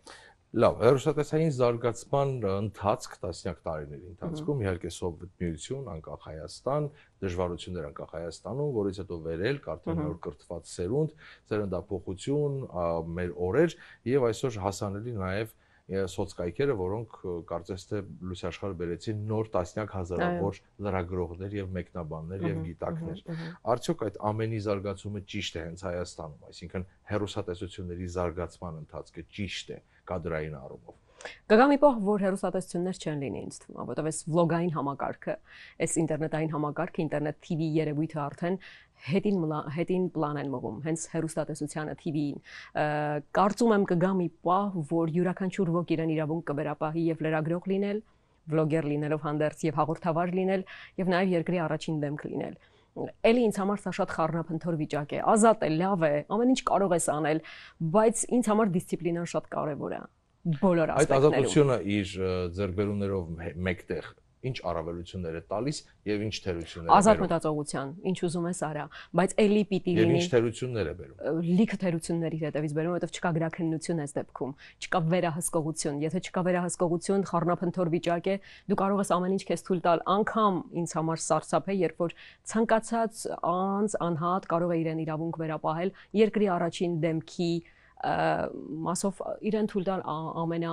Լավ, հերոստատեսային զարգացման ընթացք տասնյակ տարիների ընթացքում իհարկե Սովետ միություն, անկախ Հայաստան, դժվարություններ անկախ Հայաստանում, որից հետո վերել կարթան նոր կրթված սերունդ, սերնդափոխություն, մեր օրեր եւ այսօր հասանելի նաեւ սոցկայքերը, որոնք կարծես թե լուսաշխարհ բերեցին նոր տասնյակ հազարավոր լրագրողներ եւ մեկնաբաններ եւ գիտակներ։ Արդյոք այդ ամենի զարգացումը ճիշտ է հենց Հայաստանում, այսինքն հերոսատեսությունների զարգացման ընթացքը ճիշտ է կադրային առումով։ Կգա մի փոքր, որ հերոստատեսություններ չեն լինի ինձ թվում, որովհետև այս վլոգային համակարգը, այս ինտերնետային համակարգը, ինտերնետ TV երևույթը արդեն հետին հետին պլան են մղում, հենց հերոստատեսությանը TV-ին։ Կարծում եմ կգա մի պահ, որ յուրաքանչյուր ոք իրեն իրավունք կվերապահի եւ լրագրող լինել, վլոգեր լինելով հանդերձ եւ հաղորդավար լինել եւ նաեւ երկրի առաջին դեմք լինել էլի ինձ համար սա շատ խառնափնթոր վիճակ է։ Ազատ է, լավ է, ամեն ինչ կարող ես անել, բայց ինձ համար դիսցիպլինան շատ կարևոր է բոլոր ասպեկտներում։ Այդ ազատությունը իր ձերբերումներով մեկտեղ ինչ առավելություններ է տալիս եւ ինչ թերություններ է ազատ մտածողության ինչ ուզում ես արա բայց էլի պիտի լինի եւ ինչ թերություններ է բերում լիքը թերությունների հետեւից բերում որովհետեւ չկա գրակնություն այս դեպքում չկա վերահսկողություն եթե չկա վերահսկողություն խառնափնթոր վիճակ է դու կարող ես ամեն ինչ քեզ թույլ տալ անգամ ինձ համար սարսափ է երբ որ ցանկացած անձ անհատ կարող է իրեն իրավունք վերապահել երկրի առաջին դեմքի մասով իրեն թույլ տալ ամենա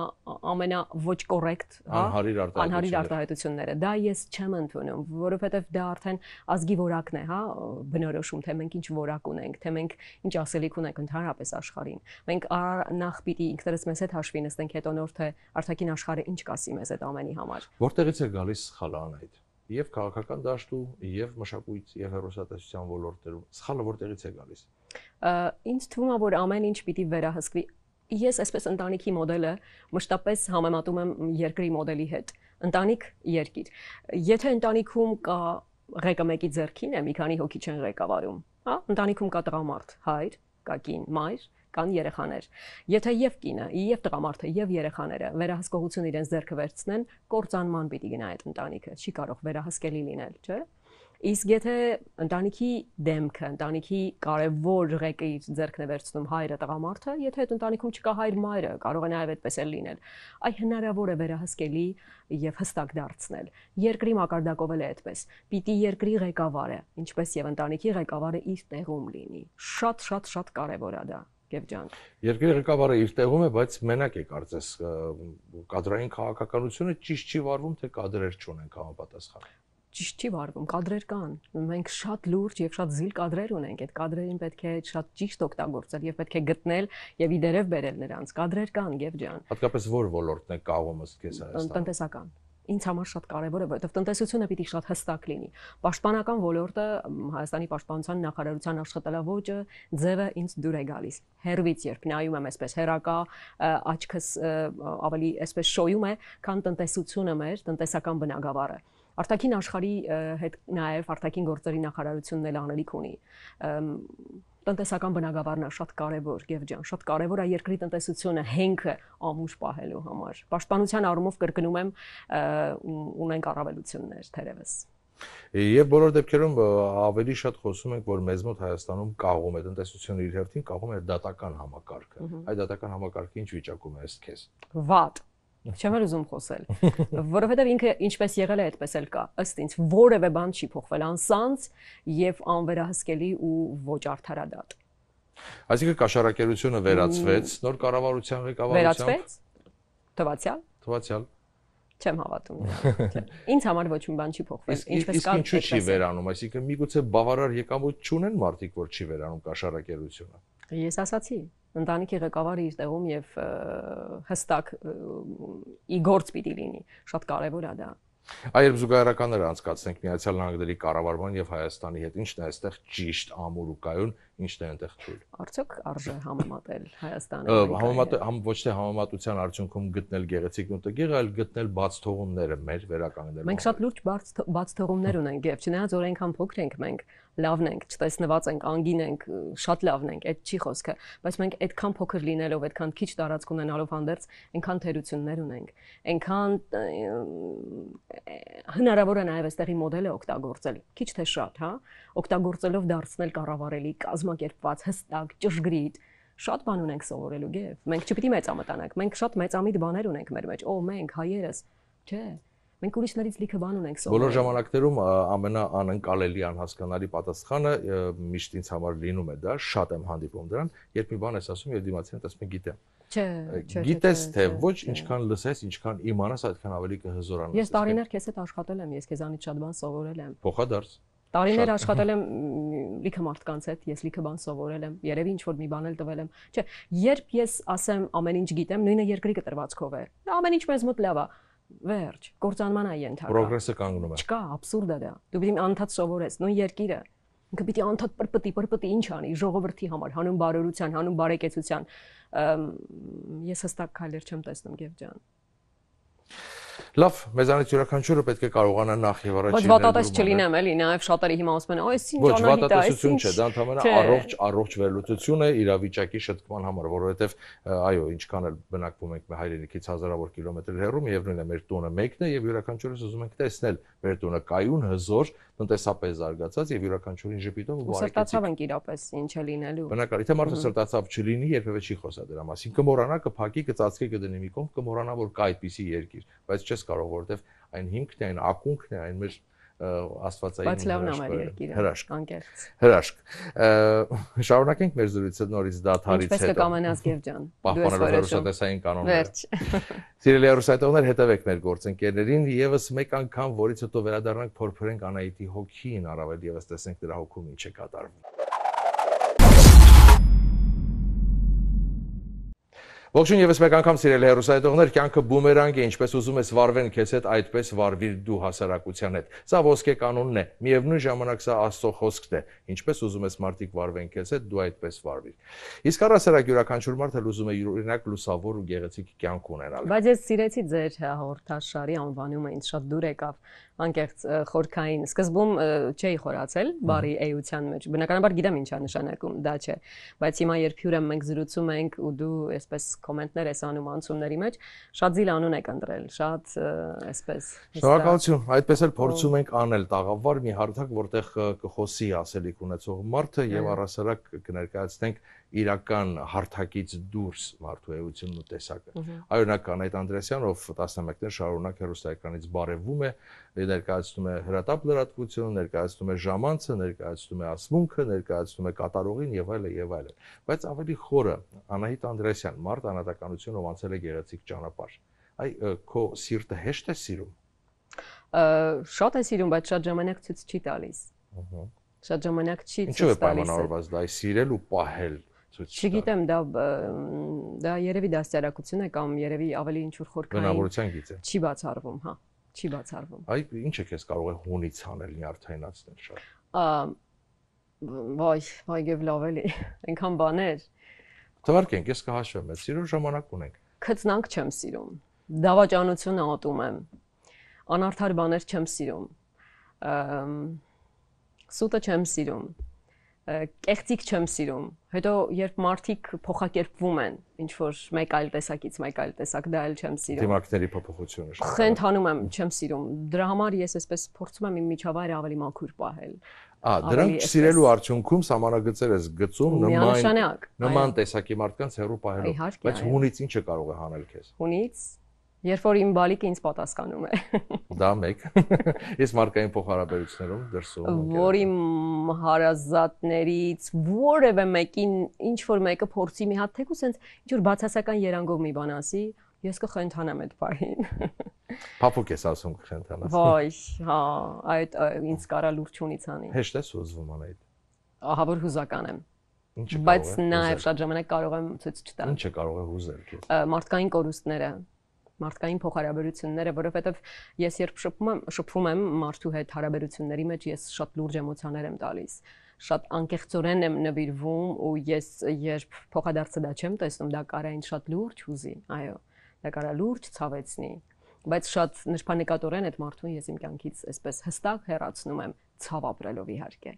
ամենա ոչ կոռեկտ, հա, անհարիր արտահայտությունները։ Դա ես չեմ ընդունում, որովհետև դա արդեն ազգի որակն է, հա, բնորոշում, թե մենք ինչ որակ ունենք, թե մենք ինչ ասելիք ունենք ընդհանրապես աշխարհին։ Մենք նախ պիտի ինքներս մեզ հետ հաշվի նստենք, հետո նոր թե արտաքին աշխարհը ինչ կասի մեզ այդ ամենի համար։ Որտեղից է գալիս սխալան այդ եւ քաղաքական դաշտու եւ մշակույթ եւ հերոսատեսության ոլորտներում սխալը որտեղից է գալիս։ Ինչ թվում է, որ ամեն ինչ պիտի վերահսկվի։ Ես այսպես ընտանիքի մոդելը մշտապես համեմատում եմ երկրի մոդելի հետ։ Ընտանիք երկիր։ Եթե ընտանիքում կա ղեկը մեկի ձեռքին է, մի քանի հոգի չեն ղեկավարում, հա, ընտանիքում կա տղամարդ, հայր, կա կին, մայր, կան երեխաներ։ Եթե եւ կինը, եւ տղամարդը, եւ երեխաները վերահսկողություն իրենց ձեռքը վերցնեն, կործանման պիտի գնա այդ ընտանիքը, չի կարող վերահսկելի լինել, չէ՞։ Իսկ եթե ընտանիքի դեմքը, ընտանիքի կարևոր ղեկից ձերքն է վերցնում հայրը տղամարդը, եթե այդ ընտանիքում չկա հայր-մայրը, կարող է նաև այդպես էլ լինել։ Այ հնարավոր է վերահսկելի եւ հստակ դարձնել։ Երկրի մակարդակով էլ է այդպես։ Պիտի երկրի ղեկավարը, ինչպես եւ ընտանիքի ղեկավարը իր տեղում լինի։ Շատ-շատ-շատ կարևոր է դա։ Գևջան։ Երկրի ղեկավարը իր տեղում է, բայց մենակ է կարծես կադրային քաղաքականությունը ճիշտ չի վարվում, թե կադրեր չունենք համապատասխան ճիշտ չի վարվում, կadrեր կան։ Մենք շատ լուրջ եւ շատ զիլ կadrեր ունենք։ Այդ կadrերին պետք է շատ ճիշտ օգտագործել եւ պետք է գտնել եւ ի դերև բերել նրանց։ Կadrեր կան, եւ ջան։ Հատկապես որ ոլորտն է կաղում ըստ քեզ Հայաստանը։ Տնտեսական ինձ համար շատ կարևոր է, որովհետև տնտեսությունը պիտի շատ հստակ լինի։ Պաշտպանական ոլորտը Հայաստանի պաշտպանության նախարարության աշխատելավոճը ձևը ինձ դուր է գալիս։ Հերվից երբ նայում եմ այսպես հերակա աչքս ավելի այսպես շոյում է, քան տնտեսությունը մեր, տնտեսական բնագավառը արտաքին աշխարհի հետ նաև արտաքին գործերի նախարարությունն էլ անելիք ունի տնտեսական բնագավառն է շատ կարևոր, Գևջան, շատ կարևոր է երկրի տնտեսությունը հենքը ամուր պահելու համար։ Պաշտպանության առումով կրկնում եմ ունենք առավելություններ թերևս։ Եվ բոլոր դեպքերում ավելի շատ խոսում ենք, որ մեզ մոտ Հայաստանում կաղում է տնտեսությունը իր հերթին կաղում է դատական համակարգը։ Այդ դատական համակարգը ինչ վիճակում է ըստ քեզ։ Վատ Չեմ էլ ուզում խոսել, որովհետև ինքը ինչպես եղել է, այդպես էլ կա։ Ըստ ինձ որևէ բան չի փոխվել անսանց եւ անվերահսկելի ու ոչ արդարադատ։ Այսինքն կաշառակերությունը վերացվեց նոր կառավարության ղեկավարությամբ։ Վերացվեց։ Թվացial։ Թվացial չեմ հավատում։ Ինձ համար ոչ մի բան չի փոխվել, ինչպես կա։ Իսկ ինչու չի վերանում, այսինքն միգուցե բավարար եկամուտ չունեն մարդիկ, որ չի վերանում կաշառակերությունը։ Ես ասացի, ընտանիքի ղեկավարը իր տեղում եւ հստակ ի գործ պիտի լինի շատ կարեւոր է դա Այերբ զուգահեռականները անցկացնենք Միացյալ Նահանգների կառավարման եւ Հայաստանի հետ, ինչն է այստեղ ճիշտ ամուր ու կայուն, ինչն է այնտեղ թույլ։ Արդյոք արժե համեմատել Հայաստանը։ Համեմատել, համ ոչ թե համեմատության արդյունքում գտնել գեղեցիկ նոտեգեղ, այլ գտնել բաց թողումները մեր վերականգնելու։ Մենք շատ լուրջ բաց բաց թողումներ ունենք եւ չնայած որ այնքան փոքր ենք մենք, լավն ենք, չտեսնված ենք, անգին ենք, շատ լավն ենք, այդ չի խոսքը, բայց մենք այդքան փոքր լինելով, այդքան քիչ տարածք ունենալով հանդերձ, այնքան թերություններ ունենք, այնքան հնարավոր է նաև այստեղի մոդելը օգտագործել, քիչ թե շատ, հա, օգտագործելով դարձնել կառավարելի, կազմակերպված, հստակ, ճշգրիտ, շատ բան ունենք սովորելու գեև։ Մենք չպիտի մեծամտանանք։ Մենք շատ մեծամիտ բաներ ունենք մեր մեջ։ Օ, մենք հայերս, չէ՞ Մենք ուրիշներից լիքը բան ունենք սովորել։ Բոլոր ժամանակներում ամենաանընկալելի անհասկանալի պատասխանը միշտ ինձ համար լինում է դա, շատ եմ հանդիպում դրան, երբ մի բան ես ասում եւ դիմացին ասում եմ գիտեմ։ Չէ, չէ։ Գիտես թե ոչ, ինչքան լսես, ինչքան իմանաս, այդքան ավելի կհզորանաս։ Ես տարիներ քեզ հետ աշխատել եմ, ես քեզանից շատ բան սովորել եմ։ Փոխադարձ։ Տարիներ աշխատել եմ լիքը մարդկանց հետ, ես լիքը բան սովորել եմ, երևի ինչ որ մի բան էլ տվել եմ։ Չէ, երբ ես ասեմ ամեն ինչ գիտեմ, նույնը երկրի կտրվածքով է։ Ամեն ինչ մեզ մոտ լավ է վերջ, կործանման է ենթակա։ Պրոգրեսը կանգնում է։ Չկա, абսուրդ է դա։ Դու պիտի անդադ սովորես, նույն երկիրը։ Ինքը պիտի անդադ պրպտի, պրպտի ինչ անի ժողովրդի համար, հանուն բարօրության, հանուն բարեկեցության։ Ես հստակ քայլեր չեմ տեսնում, Գևջան։ Լավ, մեզանից յուրաքանչյուրը պետք է կարողանա նախ եւ առաջ Ոչ վատատես չլինեմ էլի, նաև շատերը հիմա ասում են, այս ինչ անալիտ է, այս ինչ չէ, դա ընդհանրապես առողջ առողջ վերլուծություն է իրավիճակի շտկման համար, որովհետեւ այո, ինչքան էլ բնակվում ենք հայրենիքից հազարավոր կիլոմետր հեռու, միևնույն է մեր տունը մեկն է եւ յուրաքանչյուրս ուզում ենք տեսնել մեր տունը կայուն, հզոր, տնտեսապես զարգացած եւ յուրաքանչյուրին ժպիտով ու բարեկեցիկ։ Սրտացավ ենք իրապես ինչ է լինելու։ Բնակարի թե մարդը սրտացավ չլինի, երբեւե չի խոսա դրա մասին։ Կմորանա, կփակի, կծածկի, կդնի մի կողմ, կմորանա, որ կա այդպիսի երկիր, բայց չես կարող, որովհետեւ այն հիմքն է, այն ակունքն է, այն մեր աստվածային Բայց լավն ամար երկիրը։ Հրաշք։ Անկեղծ։ Հրաշք։ Շարունակենք մեր զրույցը նորից դաթարից հետո։ Ինչպես կկամենաս Գև ջան։ Պահպանելով հերոսատեսային կանոնները։ Վերջ։ *laughs* Սիրելի հերոսատեսներ, հետևեք մեր գործընկերներին եւս մեկ անգամ, որից հետո վերադառնանք փորփրենք Անահիտի հոգին, առավել եւս տեսնենք դրա հոգում ինչ է կատարվում։ Ողջույն եւս մեկ անգամ սիրելի հերոսայտողներ, կյանքը բումերանգ է, ինչպես ուզում ես վարվեն քեզ հետ, այդպես վարվիր դու հասարակության հետ։ Սա ոսկե կանոնն է։ Միևնույն ժամանակ սա Աստծո խոսքն է։ Ինչպես ուզում ես մարդիկ վարվեն քեզ հետ, դու այդպես վարվիր։ Իսկ առասարակ յուրաքանչյուր մարդ էլ ուզում է յուրօրինակ լուսավոր ու գեղեցիկ կյանք ունենալ։ Բայց ես սիրեցի ձեր հաղորդաշարի անվանումը, ինձ շատ դուր եկավ, անկեղծ խորքային։ Սկզբում չէի խորացել բարի էության մեջ։ Բնականաբար գիտեմ ինչա նշանակում, դա չէ։ Բայց հիմա երբ հյուրը մենք զրուցում ենք ու դու այսպես կոմենտներ ես անում անցումների մեջ, շատ զիլ անուն եք ընտրել, շատ այսպես։ Շնորհակալություն։ Այդպես էլ փորձում ենք անել տաղավար մի հարթակ, որտեղ կխոսի ասելիք ունեցող մարդը եւ հա։ առասարակ կներկայացնենք իրական հարթակից դուրս մարդու էությունն ու տեսակը։ Այօնական այդ Անդրեասյանը, ով 11-ներ շարունակ հերոստայականից բարևվում է, ներկայացնում է հրատապ լրատվությունը, ներկայացնում է ժամանցը, ներկայացնում է ասմունքը, ներկայացնում է կատարողին եւ այլն եւ այլն։ Բայց ավելի խորը Անահիտ Անդրեասյան, մարդ անհատականությունը ով անցել է գեղեցիկ ճանապարհ։ Այ քո սիրտը հեշտ է սիրում։ Շատ է սիրում, բայց շատ ժամանակ ցույց չի տալիս։ Ահա շատ ժամանակ չի ցույց տալիս։ Ինչու է պայմանավորված դա, սիրել ու պահել ցույց տա։ Չգիտեմ, դա դա երևի դասյարակություն է կամ երևի ավելի ինչ-որ խորքային բնավորության գիծ է։ Չի բացառվում, հա, չի բացառվում։ Այ ինչ է քեզ կարող է հունից անել, նյարդայնացնել շատ։ Ա վայ, վայ գեվ լավ էլի։ *laughs* Այնքան բաներ։ Թվարկենք, ես կհաշվեմ, ես սիրո ժամանակ ունենք։ Քծնանք չեմ սիրում։ Դավաճանությունը ատում եմ։ Անարդար բաներ չեմ սիրում։ Սուտը չեմ սիրում կեղծիկ չեմ սիրում։ Հետո երբ մարդիկ փոխակերպվում են, ինչ որ մեկ այլ տեսակից մեկ այլ տեսակ, դա էլ չեմ սիրում։ Դիմակների փոփոխությունը շատ։ Խենթանում եմ, չեմ սիրում։ Դրա համար ես այսպես փորձում եմ իմ միջավայրը ավելի մաքուր պահել։ Ա, դրանք սիրելու արդյունքում համանագծեր ես գծում նման նման տեսակի մարդկանց հերո պահելով, բայց հունից ինչը կարող է հանել քեզ։ Հունից Երբ որ իմ բալիկը ինձ պատասխանում է։ *laughs* Դա մեկ։ Ես մարկային փոխհարաբերություններով դրսում եմ։ Որ իմ հարազատներից որևէ մեկին ինչ որ մեկը փորձի մի հատ թեկու sense ինչ որ բացասական երանգով մի բան ասի, ես կխենթանամ այդ բային։ *laughs* Փափուկ ես ասում կխենթանաս։ Ոայ, հա, այդ ինձ կարա լուրջ ունից անի։ Հեշտ է սոզվում անայդ։ Ահա որ հուզական եմ։ Ինչ բայց նաև շատ ժամանակ կարող եմ ցույց չտալ։ Ինչը կարող է հուզել քեզ։ Մարդկային կորուստները մարդկային փոխհարաբերությունները, որովհետև ես երբ շփվում եմ, շփվում եմ մարդու հետ հարաբերությունների մեջ, ես շատ լուրջ էմոցիաներ եմ տալիս շատ անկեղծորեն եմ նվիրվում ու ես երբ փոխադարձը դա չեմ տեսնում, դա կարա ինձ շատ լուրջ հուզի, այո, դա կարա լուրջ ցավեցնի, բայց շատ նշանակատորեն այդ մարդուն ես իմ կյանքից այսպես հստակ հեռացնում եմ ցավ ապրելով իհարկե։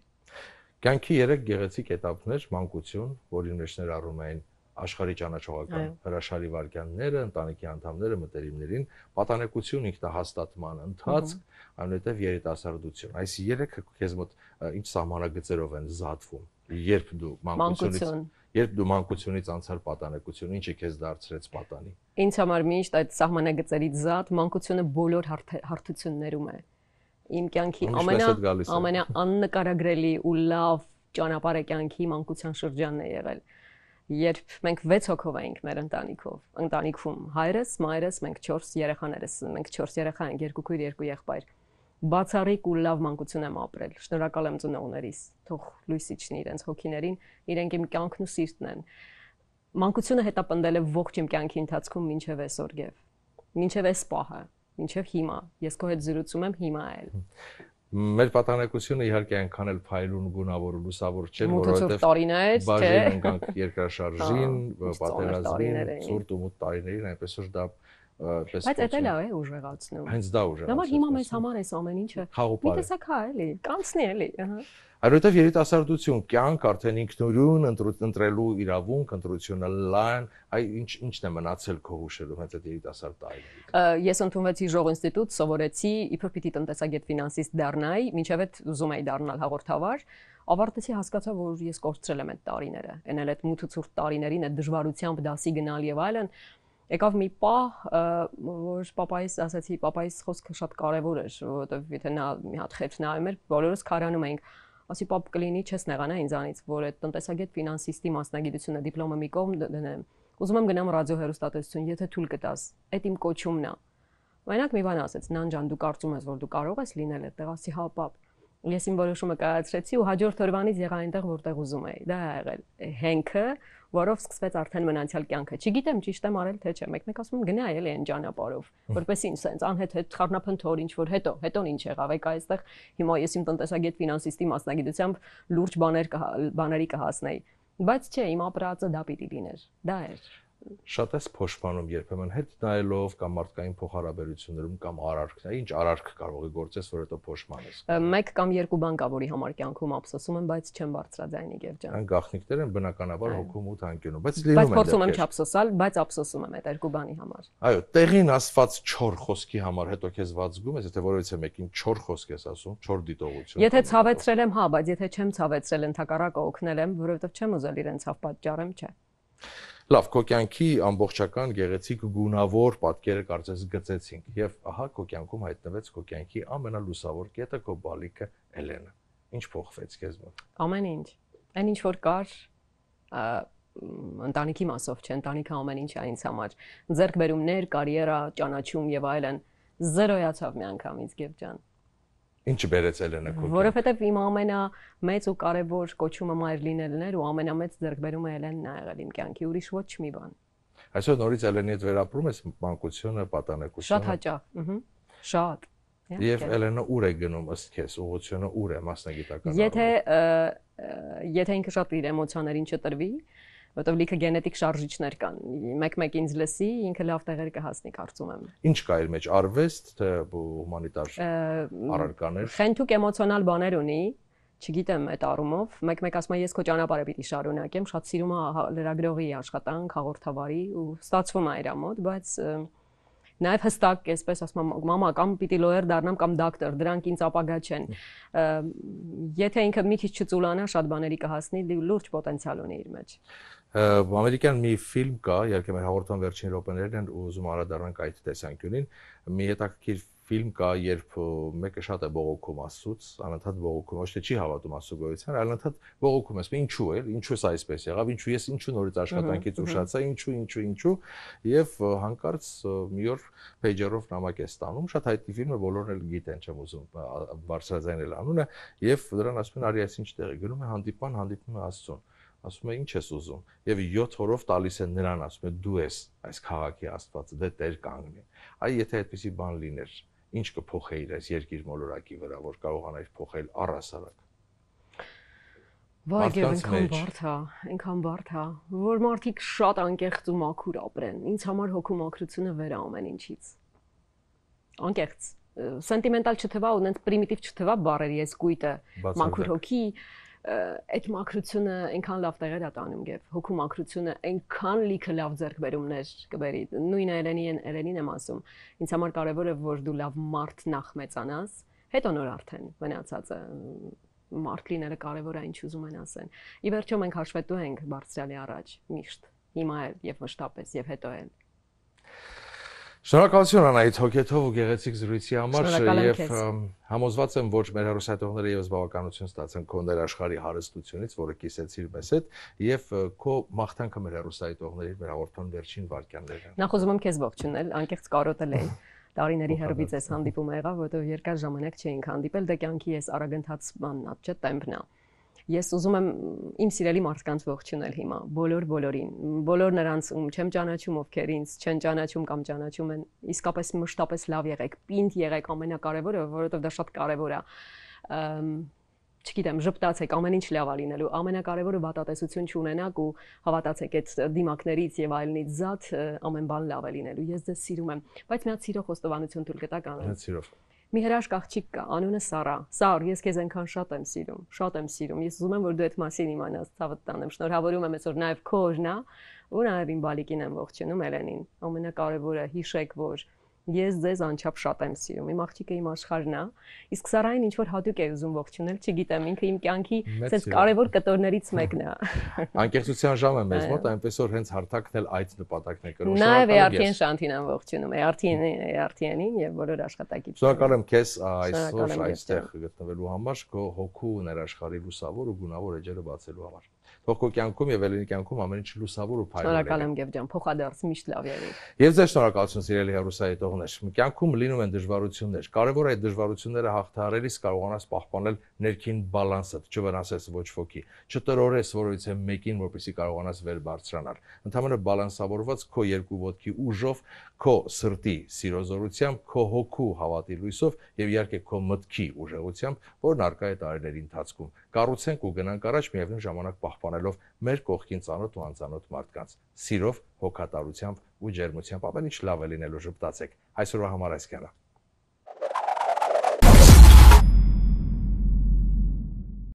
Կյանքի երեք գեղեցիկ этаպներ՝ մանկություն, որի մեջ ներառում են աշխարհի ճանաչողական հրաշալի վարքյանները, ընտանիքի անդամները մտերիմներին, պատանեկություն ինքնահաստատման ընթացք, այնուհետև երիտասարդություն։ Այս երեքը քեզ մոտ ինչ սահմանագծերով են զատվում։ Երբ դու մանկությունից երբ դու մանկությունից անցար պատանեկություն, ինչի քեզ դարձրեց պատանի։ Ինձ համար միշտ այդ սահմանագծերից զատ մանկությունը բոլոր հարթություններում է։ Իմ կյանքի ամենա ամենաաննկարագրելի ու լավ ճանապարհը կյանքի մանկության շրջանն է եղել երբ մենք 6 հոգով էինք մեր ընտանիքով, ընտանիքում հայրս, մայրս, մենք 4 երեխաներս, մենք 4 երեխա ենք, երկու քույր, երկու եղբայր։ Բացառիկ ու լավ մանկություն եմ ապրել։ Շնորհակալ եմ ծնողներիս։ Թող լույս իջնի իրենց հոգիներին, իրենք իմ կյանքն ու սիրտն են։ Մանկությունը հետապնդել է ողջ իմ կյանքի ընթացքում մինչև այսօրգև։ Մինչև այս պահը, մինչև հիմա։ Ես քո հետ զրուցում եմ հիմա այլ։ Մեր պատանեկությունը իհարկե այնքան էլ փայլուն գունավոր լուսավոր չէր, որովհետև տարիներ, չէ։ Բաժին ընկանք երկրաշարժին, հա, պատերազմին, ցուրտ ու մոտ տարիներին, այնպես որ դա պես բայց դա լավ է ուժեղացնում հենց դա ուժեղացնում նամար հիմա մեզ համար էս ամեն ինչը հա, մի տեսակ հա էլի կանցնի էլի այնուհետև երիտասարդություն կյանք արդեն ինքնուրույն ընտրելու իրավունք ընտրությունը լայն այ ինչ ինչն է մնացել քո հուշերում հենց այդ երիտասարդ տարիքից ես ընդունվեցի ժող ինստիտուտ սովորեցի իբր պիտի տնտեսագետ ֆինանսիստ դառնայի ինչև այդ ուզում էի դառնալ հաղորդավար ավարտեցի հասկացա որ ես կորցրել եմ այդ տարիները այն էլ այդ մութը ցուրտ տարիներին այդ դժվարությամբ դասի գնալ եւ այլն այլ եկավ մի պահ, որ papays ասացի, papays խոսքը շատ կարևոր էր, որովհետև եթե նա մի հատ խեփ նայում էր, բոլորս քարանում էինք ասի պապ կլինի չես նեղանա հա, ինձանից, որ այդ տնտեսագետ ֆինանսիստի մասնագիտությունը դիպլոմը մի կողմ դնեմ։ Ուզում եմ գնամ ռադիոհերոստատեսություն, եթե թույլ կտաս։ Այդ իմ կոչումն է։ Մայնակ մի բան ասեց, նան ջան, դու կարծում ես, որ դու կարող ես լինել այդտեղ, ասի հա պապ ես իմ որոշումը կայացրեցի ու հաջորդ օրվանից եղա այնտեղ, որտեղ ուզում էի։ Դա ա եղել հենքը, որով սկսվեց արդեն մնացյալ կյանքը։ Չգիտեմ ճիշտ եմ արել թե չէ։ Մեկնեք ասում են գնա էլի այն ճանապարով, որպես ինչ սենց անհետ հետ խառնափնթոր ինչ որ հետո, հետո ինչ եղավ։ Եկա այստեղ հիմա ես իմ տնտեսագետ ֆինանսիստի մասնագիտությամբ լուրջ բաներ բաների կհասնեի։ Բայց չէ, իմ ապրածը դա պիտի լիներ։ Դա էր շատ ես փոշմանում երբեմն հետ նայելով կամ մարդկային փոխհարաբերություններում կամ արարքն է ինչ արարք կարող է գործես որ հետո փոշմանես մեկ կամ երկու բան կա որի համար կյանքում ափսոսում եմ բայց չեմ բարձրաձայնի եւ ջան այն գախնիկներ են բնականաբար հոգում ու թանկյունում բայց լինում է բայց փորձում եմ չափսոսալ բայց ափսոսում եմ այդ երկու բանի համար այո տեղին ասված 4 խոսքի համար հետո քեզ վազգում ես եթե որևիցե մեկին 4 խոսք ես ասում 4 դիտողություն եթե ցավեցրել եմ հա բայց եթե չեմ ցավեցրել ընդհակառակը օգնել եմ որովհետեւ չեմ ուզել իրեն ցավ պատճառեմ չէ Լավ, քո կյանքի ամբողջական գեղեցիկ գունավոր պատկերը կարծես գծեցինք եւ ահա քո կյանքում հայտնվեց քո կյանքի ամենալուսավոր կետը քո բալիկը Էլենը։ Ինչ փոխվեց քեզ մոտ։ Ամեն ինչ։ Այն ինչ որ կար ընտանիքի մասով չէ, ընտանիքը ամեն ինչ է ինձ համար։ Ձերկբերումներ, կարիերա, ճանաչում եւ այլն զրոյացավ միանգամից Գևջան։ Ինչը բերեցել է նկուղը։ Որովհետև իմ ամենամեծ ու կարևոր կոչումը մայր լինելն էր ու ամենամեծ ձեռքբերումը Էլենն ա եղել իմ կյանքի, ուրիշ ոչ մի բան։ Այսօր նորից Էլենի հետ վերապրում ես մանկությունը, պատանեկությունը։ Շատ հաճախ, ըհը։ Շատ։ Եվ Էլենը ուր է գնում ըստ քեզ, ուղղությունը ուր է մասնագիտական։ Եթե եթե ինքը շատ իր էմոցիաներին չտրվի, որտեղ լիքը գենետիկ շարժիչներ կան։ Մեկ-մեկ ինձ լսի, ինքը լավ տեղեր կհասնի, կարծում եմ։ Ինչ կա իր մեջ արվեստ, թե հումանիտար առարկաներ։ Խենթուկ էմոցիոնալ բաներ ունի, չգիտեմ այդ առումով մեկ-մեկ ասում եմ ես քո ճանապարհը պիտի շարունակեմ շատ սիրում եմ լրագրողի աշխատանք հաղորդավարի ու ստացվում է իր մոտ բայց նաև հստակ էսպես ասում եմ մամա կամ պիտի լոյեր դառնամ կամ դոկտոր դրանք ինձ ապագա չեն եթե ինքը մի քիչ չծուլանա շատ բաների կհասնի լուրջ պոտենցիալ ունի իր մեջ ամերիկյան մի ֆիլմ կա, իհարկե մեր հաղորդման վերջին րոպեներն են ու ուզում անդրադառնանք այդ տեսանկյունին։ Մի հետաքրքիր ֆիլմ կա, երբ մեկը շատ է բողոքում Աստծուց, անընդհատ բողոքում, ոչ թե չի հավատում Աստծո գոյության, այլ անընդհատ բողոքում ես, ինչու է, ինչու է այսպես եղավ, ինչու ես ինչու նորից աշխատանքից ուշացա, ինչու, ինչու, ինչու, եւ հանկարծ մի օր Pager-ով նամակ է ստանում, շատ հայտի ֆիլմը բոլորն էլ գիտեն, չեմ ուզում բարձրաձայնել անունը, եւ դրան ասում են, արի այսինչ տեղ է գնում է հանդիպան, հանդիպում է Աստծուն ասում է ինչ ես ուզում եւ 7 հորով տալիս են նրան ասում է դու ես այս քաղաքի աստվածը դե Տեր կանգնի այ եթե այդպիսի բան լիներ ինչ կփոխեիր այս երկիր մոլորակի վրա որ կարողանայիր փոխել առասարակ Բայց այնքան բարդ է, հա, այնքան բարդ է, հա, որ մարդիկ շատ անկեղծ ու մաքուր ապրեն։ Ինձ համար հոգու մաքրությունը վեր է ամեն ինչից։ Անկեղծ, սենտիմենտալ չթվա ու նենց պրիմիտիվ չթվա բառերի այս գույտը մաքուր հոգի, բացարձակ այդ մակրությունը այնքան լավ տեղեր է տանում եւ հոգու մակրությունը այնքան լիքը լավ ձեռքբերումներ կբերի։ Նույնը Էլենին Էլենին եմ ասում։ Ինձ համար կարեւոր է որ դու լավ մարդ նախ մեծանաս, հետո նոր արդեն մնացածը մարդ լինելը կարևոր է ինչ ուզում են ասեն։ Ի վերջո մենք հաշվետու ենք բարձրալի առաջ միշտ։ Հիմա էլ եւ մշտապես եւ հետո էլ։ Շնորհակալություն Անահիտ հոգեթով ու գեղեցիկ զրույցի համար եւ համոզված եմ ոչ մեր հերոսատողները եւս բավականություն ստացան քո ներ աշխարհի հարստությունից, որը կիսեցիր մեզ հետ եւ քո մաղթանքը մեր հերոսատողների մեր հաղորդման վերջին վարքյաններն։ Նախոզում եմ քեզ ողջունել, անկեղծ կարոտել էին տարիների հերվից էս հանդիպումը եղավ, որտեղ երկար ժամանակ չէինք հանդիպել, դա դե կյանքի էս արագընթաց բանն է, չէ՞ տեմպն է։ Ես ուզում եմ իմ սիրելի մարդկանց ողջունել հիմա, բոլոր բոլորին, բոլոր նրանց, ում չեմ ճանաչում, ովքեր ինձ չեն ճանաչում կամ ճանաչում են, իսկապես մշտապես լավ եղեք, պինդ եղեք, ամենակարևորը, որովհետև դա շատ կարևոր է։ Չգիտեմ, ճպտացեք, ամեն ինչ լավ ալինելու, ամենակարևորը վատատեսություն չունենաք ու հավատացեք այդ դիմակներից եւ այլնից զատ ամեն բան լավ է լինելու։ Ես ձեզ սիրում եմ, բայց մի հատ սիրո խոստովանություն թույլ կտա կանեմ։ Հա, սիրով մի հրաշք աղջիկ կա, անունը Սարա։ Սար, ես քեզ այնքան շատ եմ սիրում, շատ եմ սիրում։ Ես ուզում եմ, որ դու այդ մասին իմանաս, ցավը տանեմ։ Շնորհավորում եմ այսօր նաև քոժնա, ու նաև իմ բալիկին եմ ողջունում Էլենին։ Ամենակարևորը հիշեք, որ Ես ձեզ անչափ շատ եմ սիրում։ Իմ աղջիկը իմ աշխարհն է, իսկ Սարային ինչ որ հատուկ է ուզում ողջունել, չգիտեմ, ինքը իմ կյանքի ցած կարևոր կտորներից մեկն *laughs* է։ Անկեղծության ժամը մեզ մոտ այնպես որ հենց հարթակն էլ այդ նպատակն է կրոշում։ Նաև Էարթիեն Շանթին եմ ողջունում, Էարթիեն Էարթիենին եւ բոլոր աշխատակիցներին։ Շնորհակալ եմ քեզ այսօր այստեղ գտնվելու համար, քո հոգու ներաշխարի լուսավոր ու գունավոր էջերը բացելու համար թող քո կյանքում եւ ելնի կյանքում ամեն ինչ լուսավոր ու փայլուն։ Շնորհակալ եմ Գևջան, փոխադարձ միշտ լավ երի։ Եվ ձեր շնորհակալություն սիրելի հերոսայետողներ։ Կյանքում լինում են դժվարություններ։ Կարևոր է այդ դժվարությունները հաղթահարելիս կարողանաս պահպանել ներքին բալանսը, չվնասես ոչ ոքի, չտրորես որովհետեւ մեկին, որպեսի կարողանաս վեր բարձրանալ։ Ընդհանրը բալանսավորված քո երկու ոտքի ուժով, քո սրտի սիրոզորությամբ, քո հոգու հավատի լույսով եւ իհարկե քո մտքի ուժեղությամբ, որն արկա է տարիների ընթացքում կառուցենք ու գնանք առաջ միևնույն ժամանակ պահպանելով մեր կողքին ծանոթ ու անծանոթ մարդկանց սիրով, հոգատարությամբ ու ջերմությամբ ավելի լավ է լինելու ժպտացեք այսօրվա համար այսքանը